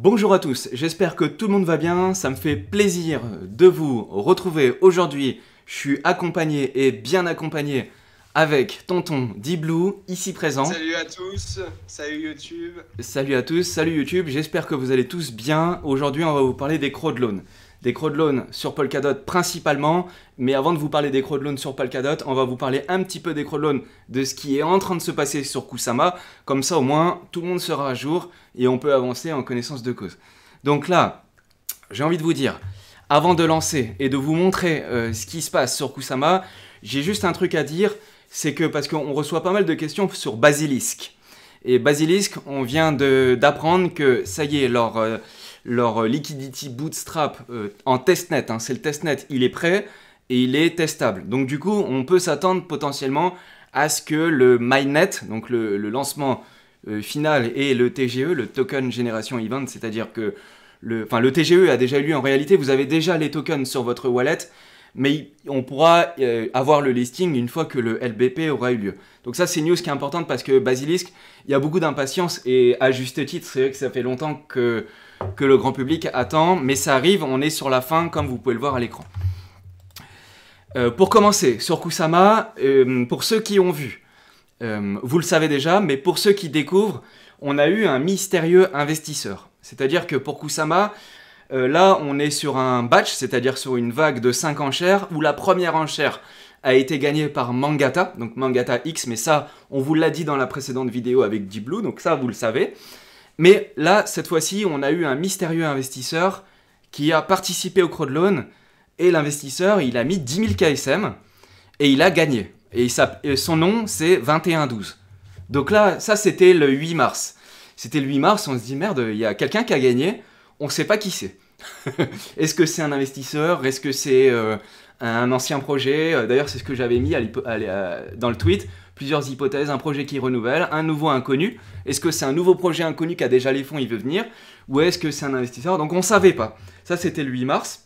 Bonjour à tous, j'espère que tout le monde va bien, ça me fait plaisir de vous retrouver aujourd'hui. Je suis accompagné et bien accompagné avec tonton Diblou, ici présent. Salut à tous, salut YouTube. Salut à tous, salut YouTube, j'espère que vous allez tous bien. Aujourd'hui on va vous parler des l'aune des crowdloans sur Polkadot principalement. Mais avant de vous parler des crowdloans sur Polkadot, on va vous parler un petit peu des crowdloans de ce qui est en train de se passer sur Kusama. Comme ça, au moins, tout le monde sera à jour et on peut avancer en connaissance de cause. Donc là, j'ai envie de vous dire, avant de lancer et de vous montrer euh, ce qui se passe sur Kusama, j'ai juste un truc à dire, c'est que parce qu'on reçoit pas mal de questions sur Basilisk. Et Basilisk, on vient d'apprendre que ça y est, leur... Euh, leur euh, liquidity bootstrap euh, en testnet, hein. c'est le testnet, il est prêt et il est testable. Donc du coup, on peut s'attendre potentiellement à ce que le MyNet, donc le, lancement euh, final et le TGE, le Token Generation Event, c'est-à-dire que le, le TGE a déjà eu lieu en réalité, vous avez déjà les tokens sur votre wallet, mais on pourra avoir le listing une fois que le LBP aura eu lieu. Donc ça c'est une news qui est importante parce que Basilisk, il y a beaucoup d'impatience et à juste titre, c'est vrai que ça fait longtemps que que le grand public attend, mais ça arrive, on est sur la fin comme vous pouvez le voir à l'écran. Euh, pour commencer, sur Kusama, euh, pour ceux qui ont vu, euh, vous le savez déjà, mais pour ceux qui découvrent, on a eu un mystérieux investisseur. C'est-à-dire que pour Kusama, là on est sur un batch, c'est-à-dire sur une vague de 5 enchères, où la première enchère a été gagnée par Mangata, donc Mangata X, mais ça on vous l'a dit dans la précédente vidéo avec Deep donc ça vous le savez. Mais là, cette fois-ci, on a eu un mystérieux investisseur qui a participé au crowdloan et l'investisseur, il a mis 10 000 KSM et il a gagné. Et, son nom, c'est 2112. Donc là, ça, c'était le 8 mars. C'était le 8 mars, on se dit, merde, il y a quelqu'un qui a gagné, on ne sait pas qui c'est. Est-ce que c'est un investisseur Est-ce que c'est euh, un ancien projet euh, D'ailleurs, c'est ce que j'avais mis dans le tweet plusieurs hypothèses, un projet qui renouvelle, un nouveau inconnu. Est-ce que c'est un nouveau projet inconnu qui a déjà les fonds, il veut venir Ou est-ce que c'est un investisseur Donc on ne savait pas. Ça, c'était le 8 mars,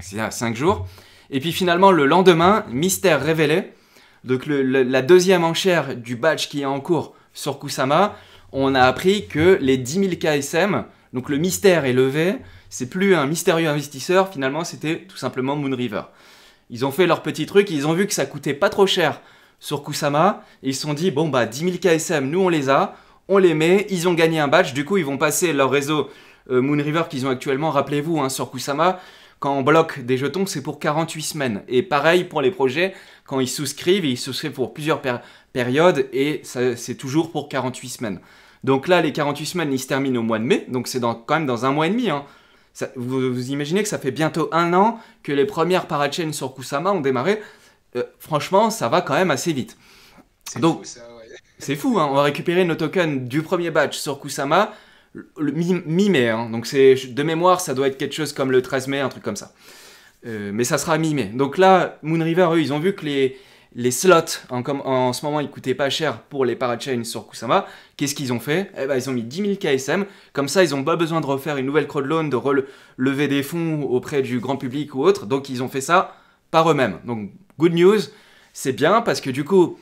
c'est à 5 jours. Et puis finalement, le lendemain, mystère révélé. Donc la deuxième enchère du badge qui est en cours sur Kusama, on a appris que les 10 000 KSM, donc le mystère est levé, c'est plus un mystérieux investisseur, finalement c'était tout simplement Moonriver. Ils ont fait leur petit truc, ils ont vu que ça coûtait pas trop cher sur Kusama. Ils se sont dit, bon bah 10 000 KSM, nous on les a, on les met, ils ont gagné un badge, du coup ils vont passer leur réseau euh, Moonriver qu'ils ont actuellement, rappelez-vous, hein, sur Kusama. Quand on bloque des jetons, c'est pour 48 semaines. Et pareil pour les projets, quand ils souscrivent, ils souscrivent pour plusieurs périodes et c'est toujours pour 48 semaines. Donc là, les 48 semaines, ils se terminent au mois de mai, donc c'est quand même dans un mois et demi. Hein. vous, vous, imaginez que ça fait bientôt un an que les premières parachains sur Kusama ont démarré. Euh, franchement, ça va quand même assez vite. Donc, c'est fou, hein. on va récupérer nos tokens du premier batch sur Kusama le, mi-mai. Hein. donc, c'est de mémoire, ça doit être quelque chose comme le 13 mai, un truc comme ça. Euh, mais ça sera mi-mai. Donc là, Moonriver, eux, ils ont vu que les, les slots, en, ce moment, ils coûtaient pas cher pour les parachains sur Kusama. Qu'est-ce qu'ils ont fait Eh ben, ils ont mis 10 000 KSM. Comme ça, ils n'ont pas besoin de refaire une nouvelle crowdloan, de relever des fonds auprès du grand public ou autre. Donc, ils ont fait ça par eux-mêmes. Donc, Good news, c'est bien parce que du coup,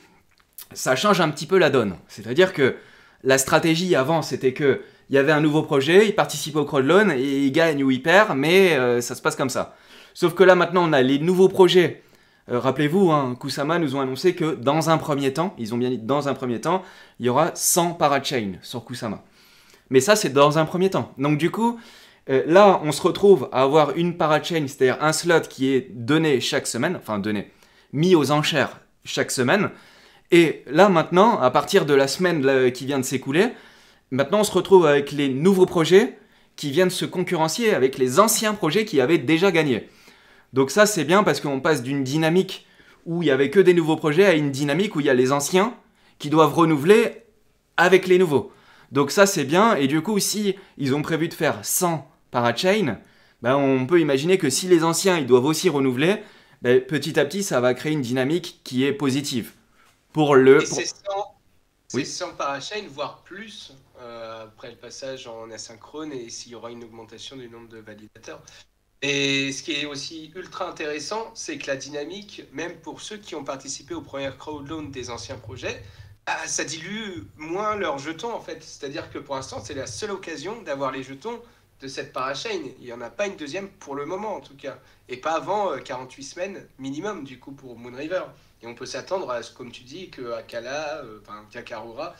ça change un petit peu la donne. C'est-à-dire que la stratégie avant, c'était que il y avait un nouveau projet, il participait au crowdloan et il gagne ou il perd, mais euh, ça se passe comme ça. Sauf que là maintenant, on a les nouveaux projets. Euh, rappelez-vous, hein, Kusama nous ont annoncé que dans un premier temps, ils ont bien dit dans un premier temps, il y aura 100 parachains sur Kusama. Mais ça, c'est dans un premier temps. Donc du coup, euh, là, on se retrouve à avoir une parachain, c'est-à-dire un slot qui est donné chaque semaine, enfin donné, mis aux enchères chaque semaine. Et là maintenant, à partir de la semaine qui vient de s'écouler, maintenant on se retrouve avec les nouveaux projets qui viennent se concurrencier avec les anciens projets qui avaient déjà gagné. Donc ça c'est bien parce qu'on passe d'une dynamique où il n'y avait que des nouveaux projets à une dynamique où il y a les anciens qui doivent renouveler avec les nouveaux. Donc ça c'est bien et du coup si ils ont prévu de faire 100 parachains, ben on peut imaginer que si les anciens ils doivent aussi renouveler, ben, petit à petit, ça va créer une dynamique qui est positive. Pour le. C'est sans oui. voire plus, euh, après le passage en asynchrone et s'il y aura une augmentation du nombre de validateurs. Et ce qui est aussi ultra intéressant, c'est que la dynamique, même pour ceux qui ont participé aux premières crowdloan des anciens projets, bah, ça dilue moins leurs jetons en fait. C'est-à-dire que pour l'instant, c'est la seule occasion d'avoir les jetons de cette parachain. Il n'y en a pas une deuxième pour le moment, en tout cas. Et pas avant 48 euh, semaines minimum, du coup, pour Moonriver. Et on peut s'attendre à ce, comme tu dis, que Akala, euh, enfin, Kakarura,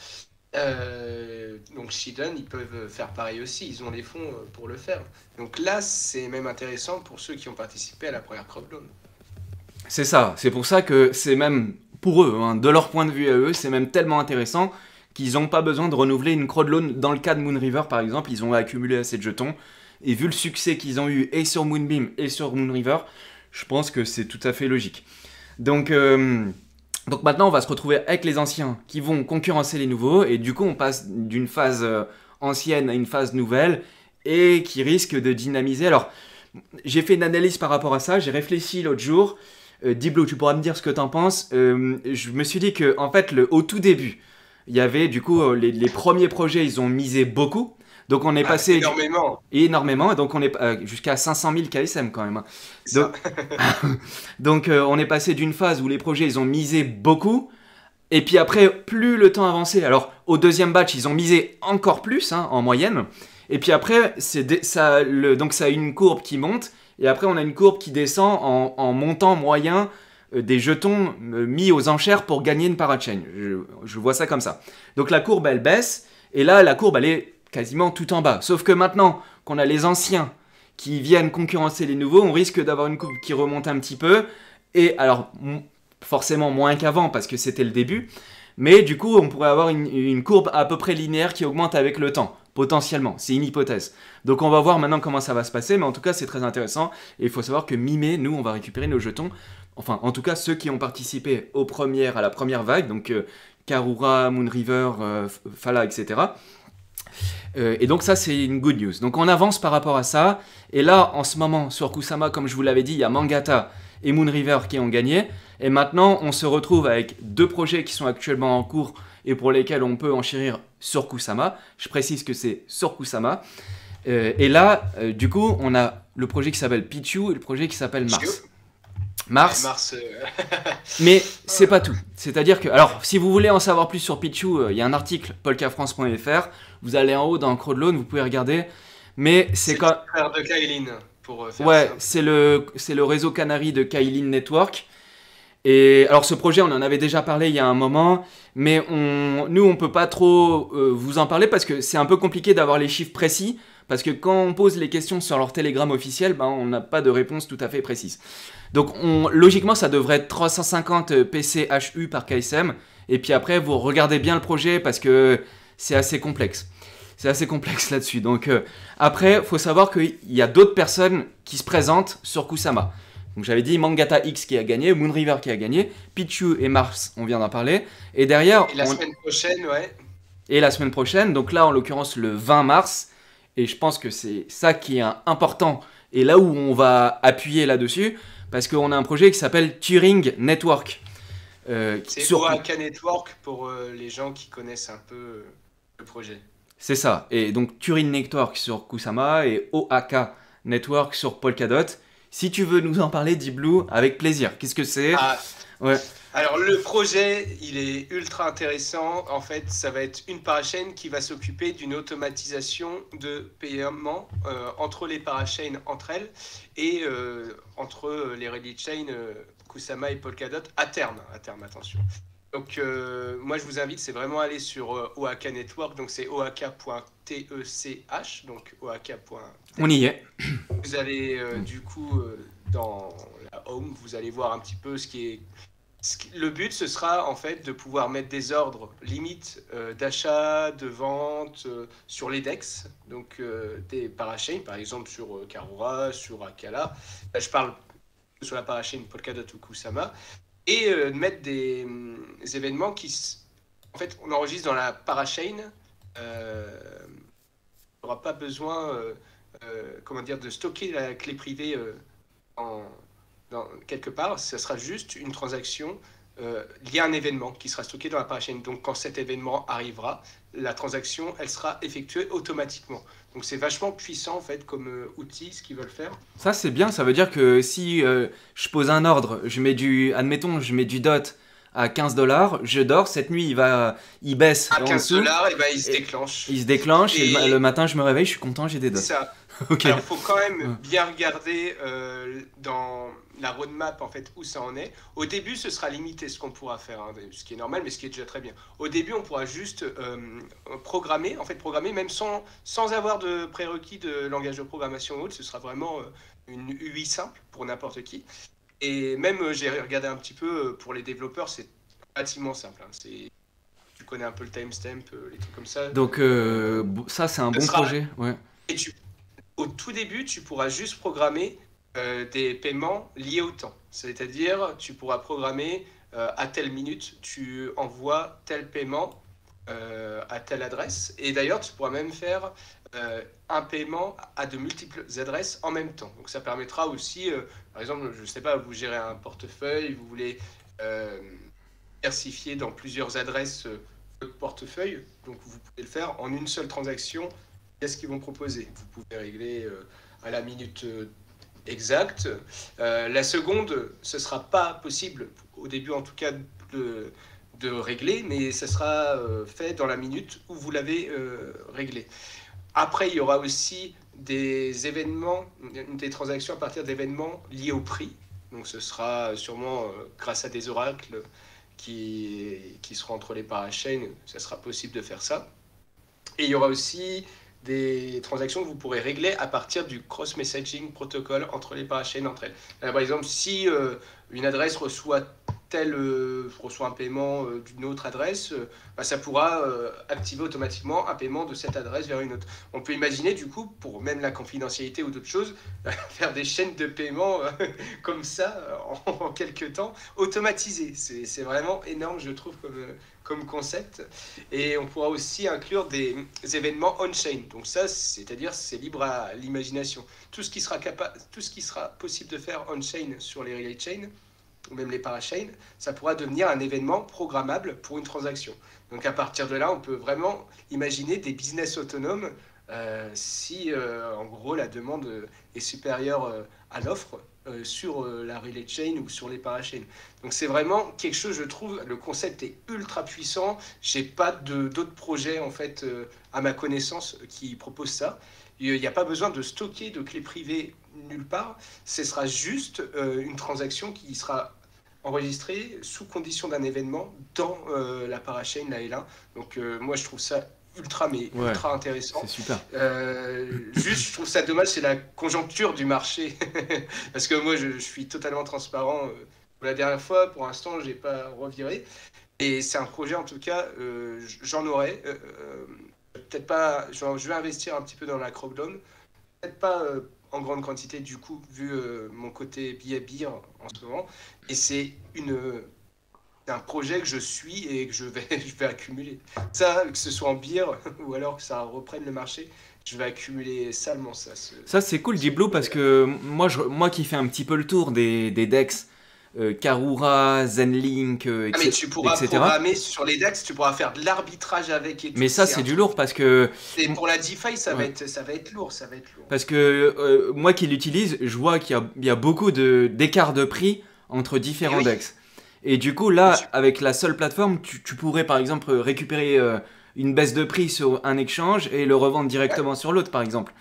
euh, donc Shiden, ils peuvent faire pareil aussi, ils ont les fonds pour le faire. Donc là, c'est même intéressant pour ceux qui ont participé à la première crop C'est ça, c'est pour ça que c'est même, pour eux, hein, de leur point de vue à eux, c'est même tellement intéressant qu'ils n'ont pas besoin de renouveler une de l'aune Dans le cas de Moonriver, par exemple, ils ont accumulé assez de jetons. Et vu le succès qu'ils ont eu et sur Moonbeam et sur Moonriver, je pense que c'est tout à fait logique. Donc, euh, donc maintenant, on va se retrouver avec les anciens qui vont concurrencer les nouveaux. Et du coup, on passe d'une phase euh, ancienne à une phase nouvelle et qui risque de dynamiser. Alors, j'ai fait une analyse par rapport à ça. J'ai réfléchi l'autre jour. Euh, Diblo, tu pourras me dire ce que tu t'en penses. je me suis dit que, en fait, le, au tout début, il y avait du coup euh, les, premiers projets, ils ont misé beaucoup. Donc on est ah, passé énormément. énormément, donc on est euh, jusqu'à 500 000 KSM quand même. Hein. Donc, euh, on est passé d'une phase où les projets ils ont misé beaucoup, et puis après plus le temps avançait. Alors au deuxième batch ils ont misé encore plus hein, en moyenne, et puis après c'est ça donc ça a une courbe qui monte, et après on a une courbe qui descend en, en montant moyen euh, des jetons euh, mis aux enchères pour gagner une parachain. Je, vois ça comme ça. Donc la courbe, elle baisse, et là, la courbe, elle est quasiment tout en bas. Sauf que maintenant qu'on a les anciens qui viennent concurrencer les nouveaux, on risque d'avoir une courbe qui remonte un petit peu, et alors forcément moins qu'avant parce que c'était le début, mais du coup on pourrait avoir une, courbe à peu près linéaire qui augmente avec le temps, potentiellement, c'est une hypothèse. Donc on va voir maintenant comment ça va se passer, mais en tout cas c'est très intéressant, et il faut savoir que mi-mai, nous on va récupérer nos jetons enfin en tout cas ceux qui ont participé aux premières, à la première vague, donc euh, Karura, Moonriver, River, euh, Fala, etc. Euh, et donc ça c'est une good news. Donc on avance par rapport à ça. Et là en ce moment sur Kusama, comme je vous l'avais dit, il y a Mangata et Moonriver qui ont gagné. Et maintenant on se retrouve avec deux projets qui sont actuellement en cours et pour lesquels on peut enchérir sur Kusama. Je précise que c'est sur Kusama. et là, du coup, on a le projet qui s'appelle Pichu et le projet qui s'appelle Mars. Mars. Euh, mais c'est pas tout. C'est-à-dire que, alors, si vous voulez en savoir plus sur Pichu, euh, il y a un article polkafrance.fr. Vous allez en haut dans Crowdloan, vous pouvez regarder. Mais c'est quand. Euh, ouais, c'est le, c'est le réseau canari de Kailin Network. Et alors ce projet, on en avait déjà parlé il y a un moment, mais on, nous, on peut pas trop vous en parler parce que c'est un peu compliqué d'avoir les chiffres précis parce que quand on pose les questions sur leur télégramme officiel, ben, on n'a pas de réponse tout à fait précise. Donc on, logiquement, ça devrait être 350 PCHU par KSM, et puis après, vous regardez bien le projet parce que c'est assez complexe. C'est assez complexe là-dessus. Donc après euh, après, faut savoir qu'il y a d'autres personnes qui se présentent sur Kusama. Donc j'avais dit Mangata X qui a gagné, Moonriver qui a gagné, Pichu et Mars, on vient d'en parler. Et derrière... Et la semaine prochaine, ouais. Et la semaine prochaine, donc là en l'occurrence le 20 mars, et je pense que c'est ça qui est important et là où on va appuyer là-dessus, parce qu'on a un projet qui s'appelle Turing Network. Euh, c'est sur... Network pour euh, les gens qui connaissent un peu euh, le projet. C'est ça. Et donc Turing Network sur Kusama et OAK Network sur Polkadot. Si tu veux nous en parler, dis Blue, avec plaisir. Qu'est-ce que c'est ah. Ouais. Alors le projet, il est ultra intéressant. En fait, ça va être une parachaine qui va s'occuper d'une automatisation de paiement euh, entre les parachaines entre elles et euh, entre les ready chains euh, Kusama et Polkadot à terme. À terme, attention. Donc moi je vous invite, c'est vraiment aller sur OAK Network, donc c'est oak.tech, donc oak. E On y est. Vous allez du coup dans la home, vous allez voir un petit peu ce qui est le but, ce sera en fait de pouvoir mettre des ordres limites euh, d'achat, de vente euh, sur les DEX, donc euh, des parachains, par exemple sur Karura, sur Akala. je parle sur la parachain Polkadot ou Kusama. Et mettre des, mm, événements qui. En fait, on enregistre dans la parachain. on n'aura pas besoin comment dire, de stocker la clé privée en quelque part, ce sera juste une transaction euh, liée à un événement qui sera stocké dans la parachaîne. Donc quand cet événement arrivera, la transaction, elle sera effectuée automatiquement. Donc c'est vachement puissant en fait comme euh, outil ce qu'ils veulent faire. Ça c'est bien, ça veut dire que si euh, je pose un ordre, je mets du, admettons, je mets du dot à 15 dollars, je dors, cette nuit il va, il baisse. À 15 dollars, eh ben, il se déclenche. Il se déclenche et, le, matin je me réveille, je suis content, j'ai des dots. Ça. okay. Alors faut quand même bien regarder euh, dans la roadmap en fait où ça en est. Au début, ce sera limité ce qu'on pourra faire, hein, ce qui est normal, mais ce qui est déjà très bien. Au début, on pourra juste euh, programmer, en fait programmer même sans, sans avoir de prérequis de langage de programmation ou autre. Ce sera vraiment euh, une UI simple pour n'importe qui. Et même, euh, j'ai regardé un petit peu, pour les développeurs, c'est relativement simple. Hein. c'est tu connais un peu le timestamp, les trucs comme ça. Donc ça, c'est un bon projet. Et au tout début, tu pourras juste programmer euh, des paiements liés au temps. C'est-à-dire, tu pourras programmer euh, à telle minute, tu envoies tel paiement euh, à telle adresse. Et d'ailleurs, tu pourras même faire un paiement à de multiples adresses en même temps. Donc ça permettra aussi, par exemple, je ne sais pas, vous gérez un portefeuille, vous voulez diversifier dans plusieurs adresses votre portefeuille. Donc vous pouvez le faire en une seule transaction. Qu'est-ce qu'ils vont proposer Vous pouvez régler à la minute Exact. Euh, la seconde, ce sera pas possible, au début en tout cas, de, régler, mais ce sera euh, fait dans la minute où vous l'avez euh, réglé. Après, il y aura aussi des événements, des transactions à partir d'événements liés au prix. Donc ce sera sûrement grâce à des oracles qui, qui seront entre les parachains, ce sera possible de faire ça. Et il y aura aussi des transactions que vous pourrez régler à partir du cross-messaging protocole entre les parachaines entre elles. Euh, par exemple, si euh, une adresse reçoit tel euh, reçoit un paiement d'une autre adresse, bah, ça pourra activer automatiquement un paiement de cette adresse vers une autre. On peut imaginer du coup, pour même la confidentialité ou d'autres choses, faire des chaînes de paiement comme ça en, quelques temps automatisées. C'est vraiment énorme, je trouve, comme, comme concept. Et on pourra aussi inclure des, événements on-chain. Donc ça, c'est-à-dire c'est libre à l'imagination. Tout ce qui sera capable, tout ce qui sera possible de faire on-chain sur les relay chain ou même les parachains, ça pourra devenir un événement programmable pour une transaction. Donc à partir de là, on peut vraiment imaginer des business autonomes euh, si euh, en gros la demande est supérieure euh, à l'offre euh, sur euh, la relay chain ou sur les parachains. Donc c'est vraiment quelque chose, je trouve, le concept est ultra puissant. J'ai pas d'autres projets en fait euh, à ma connaissance qui proposent ça. Il n'y a pas besoin de stocker de clés privées nulle part. Ce sera juste une transaction qui sera enregistrée sous condition d'un événement dans la parachain, la L1. Donc moi je trouve ça ultra, mais ultra intéressant. C'est super. Euh, juste, je trouve ça dommage, c'est la conjoncture du marché. Parce que moi, je, suis totalement transparent. Euh, pour la dernière fois, pour l'instant, je n'ai pas reviré. Et c'est un projet, en tout cas, euh, j'en aurai. peut-être pas, je vais investir un petit peu dans la d'homme. Peut-être pas en grande quantité, du coup, vu mon côté billet en ce moment. Et c'est une c'est un projet que je suis et que je vais, je vais accumuler. Ça, que ce soit en bière ou alors que ça reprenne le marché, je vais accumuler salement ça. ça, c'est cool, ce Blue, parce que moi, je, moi qui fais un petit peu le tour des, des decks, euh, Karura, Zenlink, etc. Euh, ah, mais tu pourras programmer sur les DEX, tu pourras faire de l'arbitrage avec. mais ça, c'est du lourd parce que. Et pour la DeFi, ça, va être, ça va être lourd, ça va être lourd. Parce que euh, moi qui l'utilise, je vois qu'il y, a beaucoup d'écarts de, de prix entre différents decks. DEX. Et du coup, là, avec la seule plateforme, tu, pourrais par exemple récupérer euh, une baisse de prix sur un échange et le revendre directement sur l'autre, par exemple.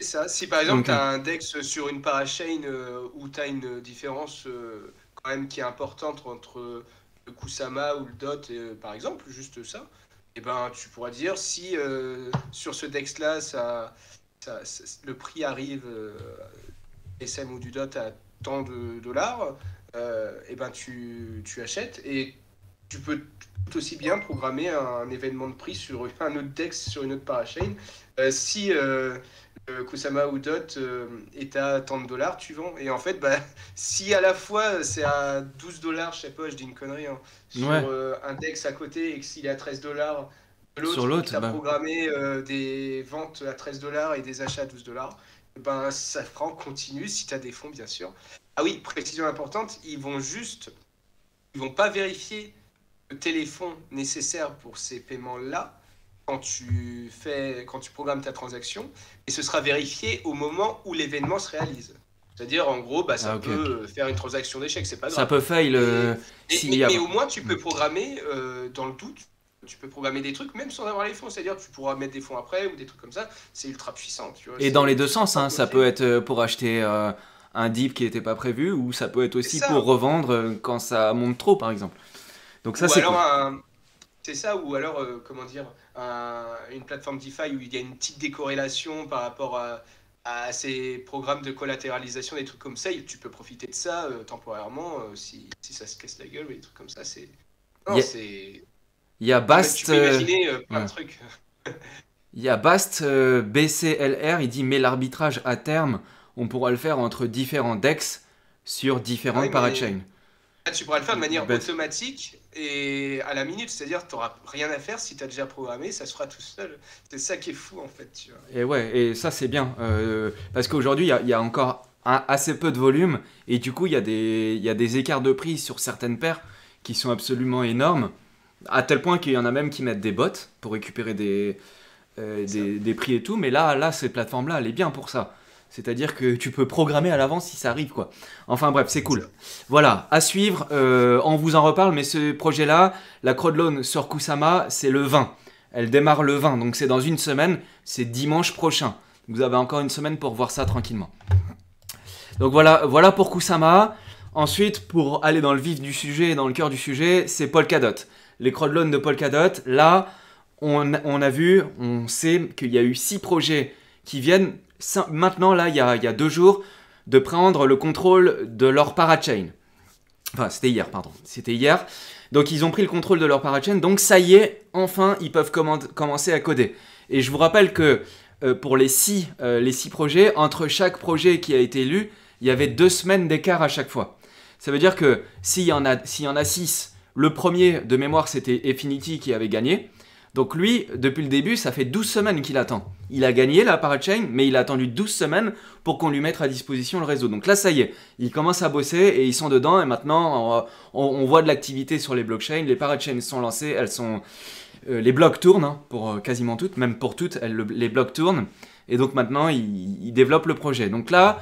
Ça, si par exemple, tu as un DEX sur une parachain euh, où tu as une différence euh, quand même qui est importante entre le Kusama ou le DOT, par exemple, juste ça, et eh ben tu pourras dire si sur ce DEX-là, ça, le prix arrive SM ou du DOT à tant de dollars euh, eh ben tu, tu, achètes et tu peux tout aussi bien programmer un, événement de prix sur un autre DEX, sur une autre parachain. Euh, si euh, Kusama ou Dot est à 30 dollars, tu vends. Et en fait, bah, si à la fois c'est à 12 dollars, je sais pas, je dis une connerie, hein, sur un DEX à côté et que s'il est à 13 dollars, sur l'autre, tu as programmer bah. programmé des ventes à 13 dollars et des achats à 12 dollars, ben, ça fera en continu si tu as des fonds, bien sûr. Ah oui, précision importante, ils vont juste, ils vont pas vérifier le téléphone nécessaire pour ces paiements-là quand tu fais, quand tu programmes ta transaction, et ce sera vérifié au moment où l'événement se réalise. C'est-à-dire, en gros, bah, ça ah, peut faire une transaction d'échec, c'est pas grave. Ça peut fail. Euh, mais, au moins, tu peux programmer euh, dans le doute. Tu peux programmer des trucs même sans avoir les fonds, c'est-à-dire tu pourras mettre des fonds après ou des trucs comme ça. C'est ultra puissant. et dans les deux sens, hein, ça peut être euh, pour acheter un dip qui n'était pas prévu, ou ça peut être aussi pour revendre euh, quand ça monte trop, par exemple. Donc ça, c'est C'est ça, ou alors, euh, comment dire, une plateforme DeFi où il y a une petite décorrélation par rapport à, ces programmes de collatéralisation, des trucs comme ça, tu peux profiter de ça euh, temporairement si, si, ça se casse la gueule, des trucs comme ça, c'est... Il y a Bast. tu il y a Bast BCLR, il dit mais l'arbitrage à terme on pourra le faire entre différents DEX sur différents parachains. Tu pourras le faire de manière automatique et à la minute, c'est-à-dire tu n'auras rien à faire si tu as déjà programmé, ça se fera tout seul. C'est ça qui est fou en fait. Et ouais, et ça c'est bien, euh, parce qu'aujourd'hui il y, a encore assez peu de volume et du coup il y, a des, y a des écarts de prix sur certaines paires qui sont absolument énormes, à tel point qu'il y en a même qui mettent des bots pour récupérer des, euh, des, des, prix et tout, mais là, là cette plateforme-là, elle est bien pour ça. C'est-à-dire que tu peux programmer à l'avance si ça arrive, quoi. Enfin bref, c'est cool. Voilà, à suivre, euh, on vous en reparle, mais ce projet-là, la Crodlone sur Kusama, c'est le 20. Elle démarre le 20, donc c'est dans une semaine, c'est dimanche prochain. Vous avez encore une semaine pour voir ça tranquillement. Donc voilà, voilà pour Kusama. Ensuite, pour aller dans le vif du sujet dans le cœur du sujet, c'est Polkadot. Les Crodlone de Polkadot, là, on, a vu, on sait qu'il y a eu six projets qui viennent maintenant, là, il y, a, deux jours, de prendre le contrôle de leur parachain. Enfin, c'était hier, pardon. C'était hier. Donc, ils ont pris le contrôle de leur parachain. Donc, ça y est, enfin, ils peuvent commencer à coder. Et je vous rappelle que euh, pour euh, les six, projets, entre chaque projet qui a été lu, il y avait deux semaines d'écart à chaque fois. Ça veut dire que s'il y, en a, y a six, le premier de mémoire, c'était Infinity qui avait gagné. Donc lui, depuis le début, ça fait 12 semaines qu'il attend. Il a gagné la parachain, mais il a attendu 12 semaines pour qu'on lui mette à disposition le réseau. Donc là, ça y est, il commence à bosser et ils sont dedans. Et maintenant, on, voit de l'activité sur les blockchains. Les parachains sont lancées, elles sont... Euh, les blocs tournent, hein, pour euh, quasiment toutes, même pour toutes, les blocs tournent. Et donc maintenant, il développe le projet. Donc là,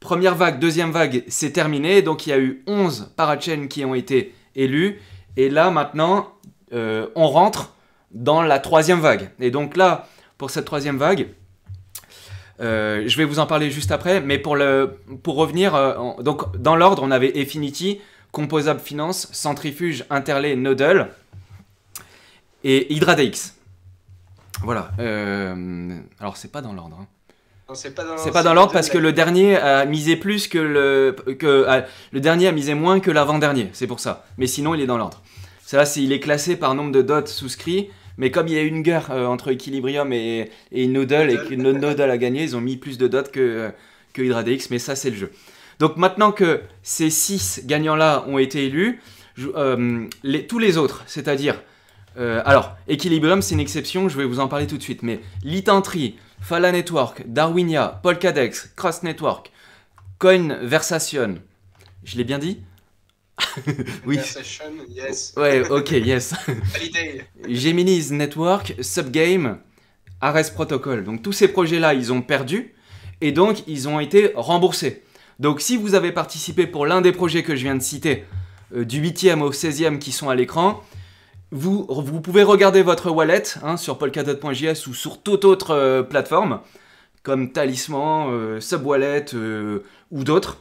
première vague, deuxième vague, c'est terminé. Donc il y a eu 11 parachains qui ont été élus. Et là, maintenant, euh, on rentre dans la troisième vague. Et donc là, pour cette troisième vague, euh, je vais vous en parler juste après, mais pour, le, pour revenir, euh, donc dans l'ordre, on avait Affinity, Composable Finance, Centrifuge, Interlay, Noodle et HydraDX. Voilà. Euh, alors, c'est pas dans l'ordre. Hein. c'est pas dans l'ordre. parce que le dernier a misé plus que le. le dernier a misé moins que l'avant-dernier, c'est pour ça. Mais sinon, il est dans l'ordre. Ça, c'est, il est classé par nombre de dots souscrits mais comme il y a eu une guerre euh, entre Equilibrium et, Noodle, et que Noodle a gagné, ils ont mis plus de dots que, euh, HydraDX, mais ça, c'est le jeu. Donc maintenant que ces 6 gagnants-là ont été élus, euh, tous les autres, c'est-à-dire. alors, Equilibrium, c'est une exception, je vais vous en parler tout de suite, mais Litentry, Fala Network, Darwinia, Polkadex, Cross Network, Coin Versation, je l'ai bien dit oui. Ouais, ok, yes. Gemini's Network, Subgame, Ares Protocol. Donc tous ces projets-là, ils ont perdu et donc ils ont été remboursés. Donc si vous avez participé pour l'un des projets que je viens de citer, euh, du 8e au 16e qui sont à l'écran, vous, vous, pouvez regarder votre wallet hein, sur polkadot.js ou sur toute autre euh, plateforme, comme Talisman, euh, Subwallet ou d'autres.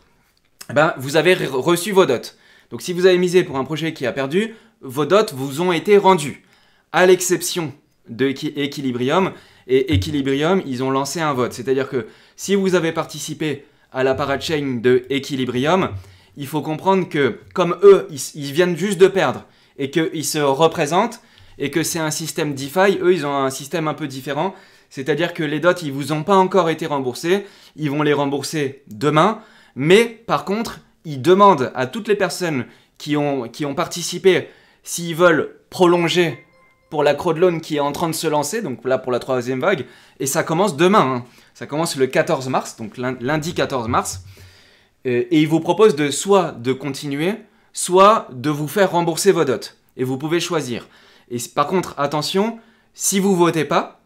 Eh ben, vous avez reçu vos dots. Donc si vous avez misé pour un projet qui a perdu, vos dots vous ont été rendus, à l'exception de Equilibrium. Et Equilibrium, ils ont lancé un vote. C'est-à-dire que si vous avez participé à la parachain de Equilibrium, il faut comprendre que comme eux, ils, viennent juste de perdre et qu'ils se représentent et que c'est un système DeFi, eux, ils ont un système un peu différent. C'est-à-dire que les dots, ils vous ont pas encore été remboursés. Ils vont les rembourser demain. Mais par contre, il demande à toutes les personnes qui ont, participé s'ils veulent prolonger pour la crowdloan qui est en train de se lancer, donc là pour la troisième vague, et ça commence demain, hein. ça commence le 14 mars, donc lundi 14 mars, euh, et, il vous propose de soit de continuer, soit de vous faire rembourser vos dots, et vous pouvez choisir. Et par contre, attention, si vous votez pas,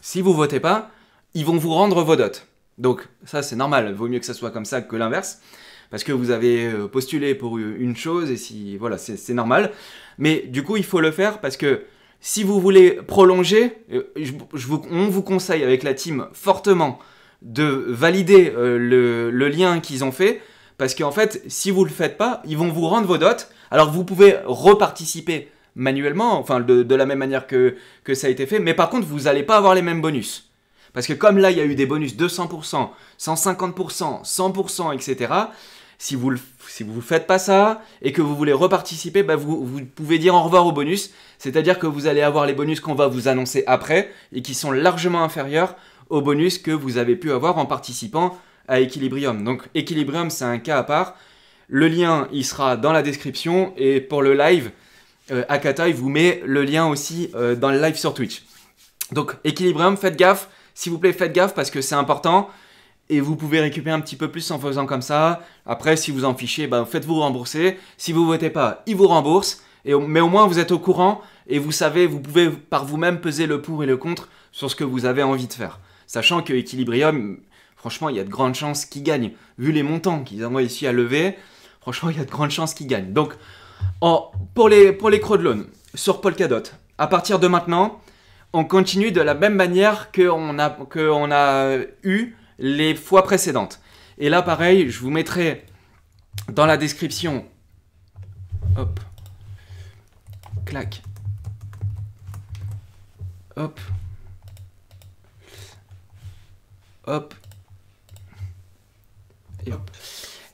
si vous votez pas, ils vont vous rendre vos dots. Donc ça c'est normal, vaut mieux que ça soit comme ça que l'inverse parce que vous avez euh, postulé pour une chose et si voilà, c'est normal. Mais du coup, il faut le faire parce que si vous voulez prolonger, euh, je, vous, on vous conseille avec la team fortement de valider euh, le, lien qu'ils ont fait. Parce qu'en fait, si vous le faites pas, ils vont vous rendre vos dots. Alors vous pouvez reparticiper manuellement, enfin de, la même manière que, que, ça a été fait. Mais par contre, vous n'allez pas avoir les mêmes bonus. Parce que comme là, il y a eu des bonus 200%, 150%, 100%, etc. Si vous ne vous faites pas ça et que vous voulez reparticiper, bah, vous, pouvez dire au revoir au bonus. C'est-à-dire que vous allez avoir les bonus qu'on va vous annoncer après et qui sont largement inférieurs aux bonus que vous avez pu avoir en participant à Equilibrium. Donc Equilibrium, c'est un cas à part. Le lien, il sera dans la description. Et pour le live, euh, Akata, il vous met le lien aussi euh, dans le live sur Twitch. Donc Equilibrium, faites gaffe. S'il vous plaît, faites gaffe parce que c'est important et vous pouvez récupérer un petit peu plus en faisant comme ça. Après, si vous en fichez, ben, faites-vous rembourser. Si vous votez pas, ils vous remboursent. Et, mais au moins, vous êtes au courant et vous savez, vous pouvez par vous-même peser le pour et le contre sur ce que vous avez envie de faire. Sachant que Equilibrium, franchement, il y a de grandes chances qu'ils gagnent. Vu les montants qu'ils ont ici à lever, franchement, il y a de grandes chances qu'ils gagnent. Donc, pour les, pour les crocs de sur Polkadot, à partir de maintenant, on continue de la même manière qu'on a, qu'on a eu les fois précédentes. Et là, pareil, je vous mettrai dans la description. Hop. Clac. Hop. Hop.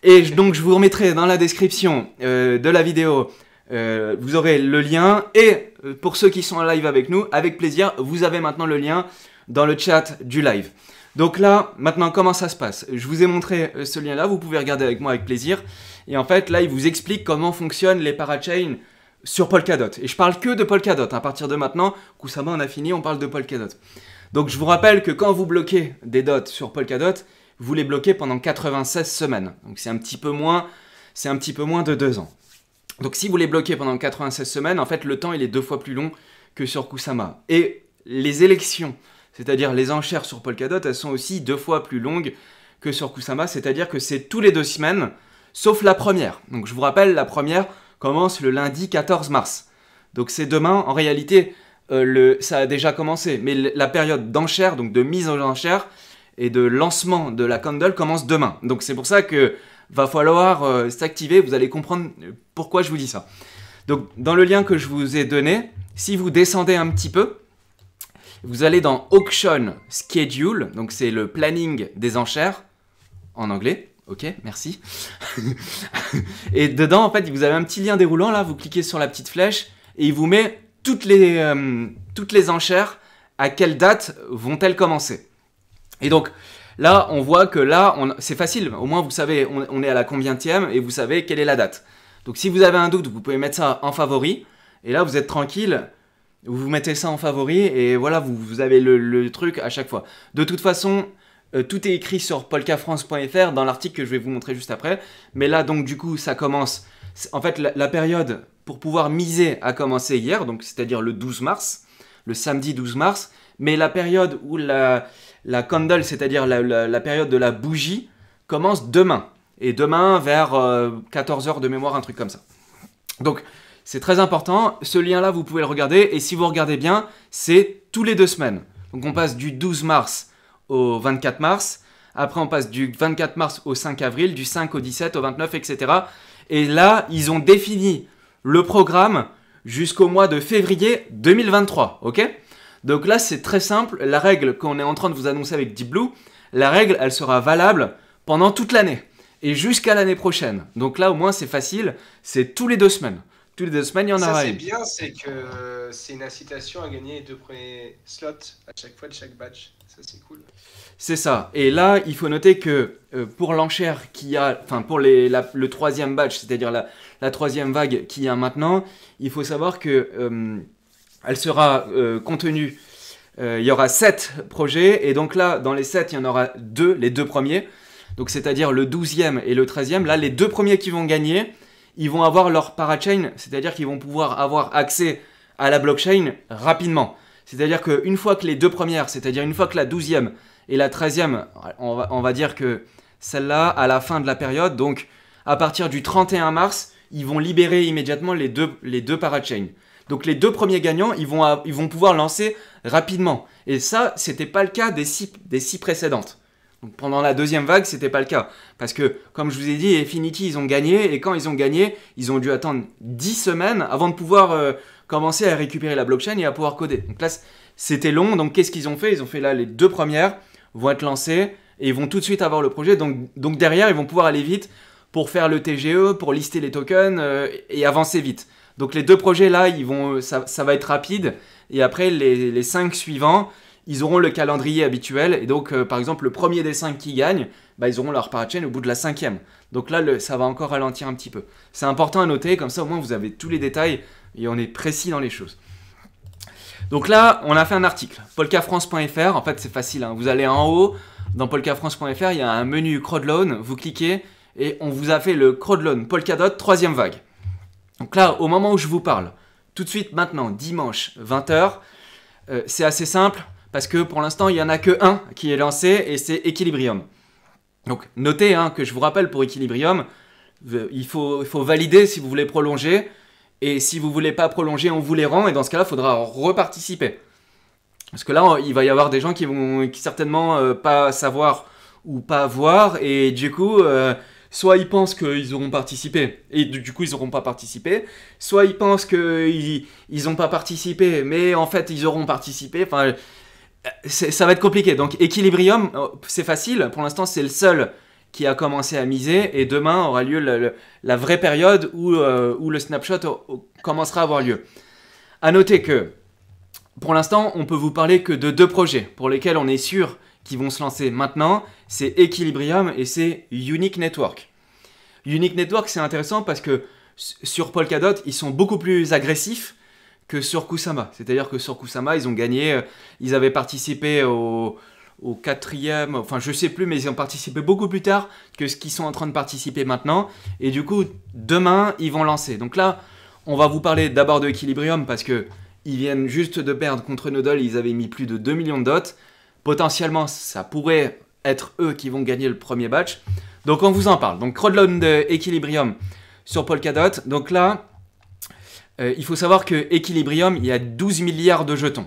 Et donc je vous remettrai dans la description euh, de la vidéo, euh, vous aurez le lien. Et euh, pour ceux qui sont en live avec nous, avec plaisir, vous avez maintenant le lien dans le chat du live. Donc là, maintenant, comment ça se passe Je vous ai montré euh, ce lien-là, vous pouvez regarder avec moi avec plaisir. Et en fait, là, il vous explique comment fonctionnent les parachains sur Polkadot. Et je parle que de Polkadot. À partir de maintenant, Kusama on a fini, on parle de Polkadot. Donc je vous rappelle que quand vous bloquez des dots sur Polkadot, vous les bloquez pendant 96 semaines. Donc c'est un petit peu moins, c'est un petit peu moins de 2 ans. Donc si vous les bloquez pendant 96 semaines, en fait le temps il est deux fois plus long que sur Kusama. Et les élections c'est-à-dire les enchères sur Polkadot, elles sont aussi deux fois plus longues que sur Kusama, c'est-à-dire que c'est tous les deux semaines, sauf la première. Donc je vous rappelle, la première commence le lundi 14 mars. Donc c'est demain, en réalité, euh, ça a déjà commencé, mais la période d'enchères, donc de mise en enchères et de lancement de la candle commence demain. Donc c'est pour ça que va falloir euh, s'activer, vous allez comprendre euh, pourquoi je vous dis ça. Donc dans le lien que je vous ai donné, si vous descendez un petit peu, vous allez dans Auction Schedule, donc c'est le planning des enchères en anglais. Ok, merci. et dedans, en fait, vous avez un petit lien déroulant là, vous cliquez sur la petite flèche et il vous met toutes les, euh, toutes les enchères, à quelle date vont-elles commencer. Et donc, Là, on voit que là, c'est facile. Au moins, vous savez, on, on est à la combienième et vous savez quelle est la date. Donc, si vous avez un doute, vous pouvez mettre ça en favori. Et là, vous êtes tranquille. Vous mettez ça en favori et voilà, vous, vous avez le, truc à chaque fois. De toute façon, euh, tout est écrit sur polkafrance.fr dans l'article que je vais vous montrer juste après. Mais là, donc, du coup, ça commence. En fait, la, période pour pouvoir miser a commencé hier, donc c'est-à-dire le 12 mars, le samedi 12 mars. Mais la période où la, la candle, c'est-à-dire la, période de la bougie, commence demain. Et demain, vers 14h euh, de mémoire, un truc comme ça. Donc, c'est très important. Ce lien-là, vous pouvez le regarder. Et si vous regardez bien, c'est tous les deux semaines. Donc on passe du 12 mars au 24 mars. Après, on passe du 24 mars au 5 avril, du 5 au 17, au 29, etc. Et là, ils ont défini le programme jusqu'au mois de février 2023. Ok Donc là, c'est très simple. La règle qu'on est en train de vous annoncer avec Deep Blue, la règle, elle sera valable pendant toute l'année et jusqu'à l'année prochaine. Donc là, au moins, c'est facile. C'est tous les deux semaines toutes les deux semaines, il y en aura Ça, c'est bien, c'est que euh, c'est une incitation à gagner les deux premiers slots à chaque fois de chaque batch. Ça, c'est cool. C'est ça. Et là, il faut noter que euh, pour l'enchère qui a, enfin, pour les, le troisième batch, c'est-à-dire la, la, troisième vague qui y a maintenant, il faut savoir que euh, elle sera contenue. il y aura sept projets, et donc là, dans les sept, il y en aura deux, les deux premiers. Donc, c'est-à-dire le 12e et le treizième. Là, les deux premiers qui vont gagner, ils vont avoir leur parachain, c'est-à-dire qu'ils vont pouvoir avoir accès à la blockchain rapidement. C'est-à-dire qu'une fois que les deux premières, c'est-à-dire une fois que la douzième et la treizième, on va, on va dire que celle-là, à la fin de la période, donc à partir du 31 mars, ils vont libérer immédiatement les deux, les deux parachains. Donc les deux premiers gagnants, ils vont, ils vont pouvoir lancer rapidement. Et ça, ce n'était pas le cas des des six précédentes pendant la deuxième vague, ce n'était pas le cas. Parce que, comme je vous ai dit, Infinity, ils ont gagné, et quand ils ont gagné, ils ont dû attendre 10 semaines avant de pouvoir euh, commencer à récupérer la blockchain et à pouvoir coder. Donc là, c'était long, donc qu'est-ce qu'ils ont fait Ils ont fait là, les deux premières vont être lancées, et ils vont tout de suite avoir le projet, donc, donc derrière, ils vont pouvoir aller vite pour faire le TGE, pour lister les tokens, euh, et avancer vite. Donc les deux projets là, ils vont, euh, ça, va être rapide, et après, les, les cinq suivants, ils auront le calendrier habituel. Et donc, euh, par exemple, le premier des cinq qui gagne, bah, ils auront leur parachain au bout de la cinquième. Donc là, ça va encore ralentir un petit peu. C'est important à noter, comme ça au moins vous avez tous les détails et on est précis dans les choses. Donc là, on a fait un article, polkafrance.fr, en fait c'est facile, hein. vous allez en haut, dans polkafrance.fr, il y a un menu crowdloan, vous cliquez et on vous a fait le crowdloan Polkadot troisième vague. Donc là, au moment où je vous parle, tout de suite maintenant, dimanche 20h, euh, c'est assez simple, parce que pour l'instant, il n'y en a que un qui est lancé, et c'est Equilibrium. Donc notez hein, que je vous rappelle pour Equilibrium, euh, il faut, faut valider si vous voulez prolonger, et si vous voulez pas prolonger, on vous les rend, et dans ce cas-là, il faudra reparticiper. Parce que là, il va y avoir des gens qui vont qui certainement euh, pas savoir ou pas voir, et du coup, euh, soit ils pensent qu'ils auront participé, et du, coup ils n'auront pas participé, soit ils pensent qu'ils n'ont ils pas participé, mais en fait ils auront participé, enfin euh, ça va être compliqué. Donc Equilibrium, oh, c'est facile. Pour l'instant, c'est le seul qui a commencé à miser. Et demain aura lieu la vraie période où, euh, le snapshot commencera à avoir lieu. À noter que pour l'instant, on peut vous parler que de deux projets pour lesquels on est sûr qu'ils vont se lancer maintenant. C'est Equilibrium et c'est Unique Network. Unique Network, c'est intéressant parce que sur Polkadot, ils sont beaucoup plus agressifs que sur Kusama. C'est-à-dire que sur Kusama, ils ont gagné, euh, ils avaient participé au, quatrième, enfin je sais plus, mais ils ont participé beaucoup plus tard que ce qu'ils sont en train de participer maintenant. Et du coup, demain, ils vont lancer. Donc là, on va vous parler d'abord de Equilibrium parce que ils viennent juste de perdre contre Nodal, ils avaient mis plus de 2 millions de dots. Potentiellement, ça pourrait être eux qui vont gagner le premier batch. Donc on vous en parle. Donc Crodlone de Equilibrium sur Polkadot. Donc là, euh, il faut savoir que Equilibrium, il y a 12 milliards de jetons.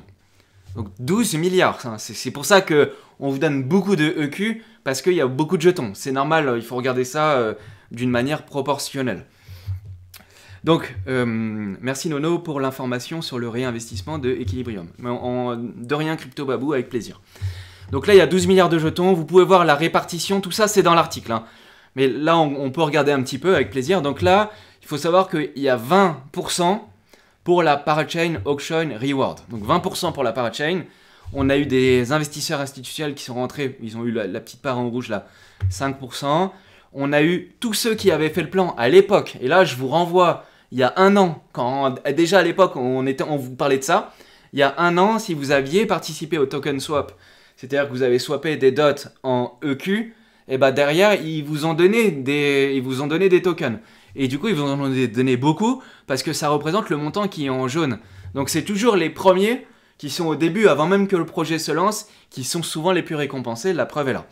Donc 12 milliards, hein, c'est pour ça que on vous donne beaucoup de EQ, parce qu'il y a beaucoup de jetons. C'est normal, il faut regarder ça euh, d'une manière proportionnelle. Donc, euh, merci Nono pour l'information sur le réinvestissement de Equilibrium. de rien, Crypto Babou, avec plaisir. Donc là, il y a 12 milliards de jetons, vous pouvez voir la répartition, tout ça c'est dans l'article. Hein. Mais là, on, peut regarder un petit peu avec plaisir. Donc là, il faut savoir qu'il y a 20% pour la Parachain Auction Reward. Donc 20% pour la Parachain. On a eu des investisseurs institutionnels qui sont rentrés, ils ont eu la, petite part en rouge là, 5%. On a eu tous ceux qui avaient fait le plan à l'époque. Et là, je vous renvoie, il y a un an, quand déjà à l'époque on, était, on vous parlait de ça, il y a un an, si vous aviez participé au token swap, c'est-à-dire que vous avez swappé des dots en EQ, et eh ben, derrière, ils vous des, ils vous ont donné des tokens. Et du coup, ils vous en ont donné beaucoup parce que ça représente le montant qui est en jaune. Donc c'est toujours les premiers qui sont au début, avant même que le projet se lance, qui sont souvent les plus récompensés. La preuve est là.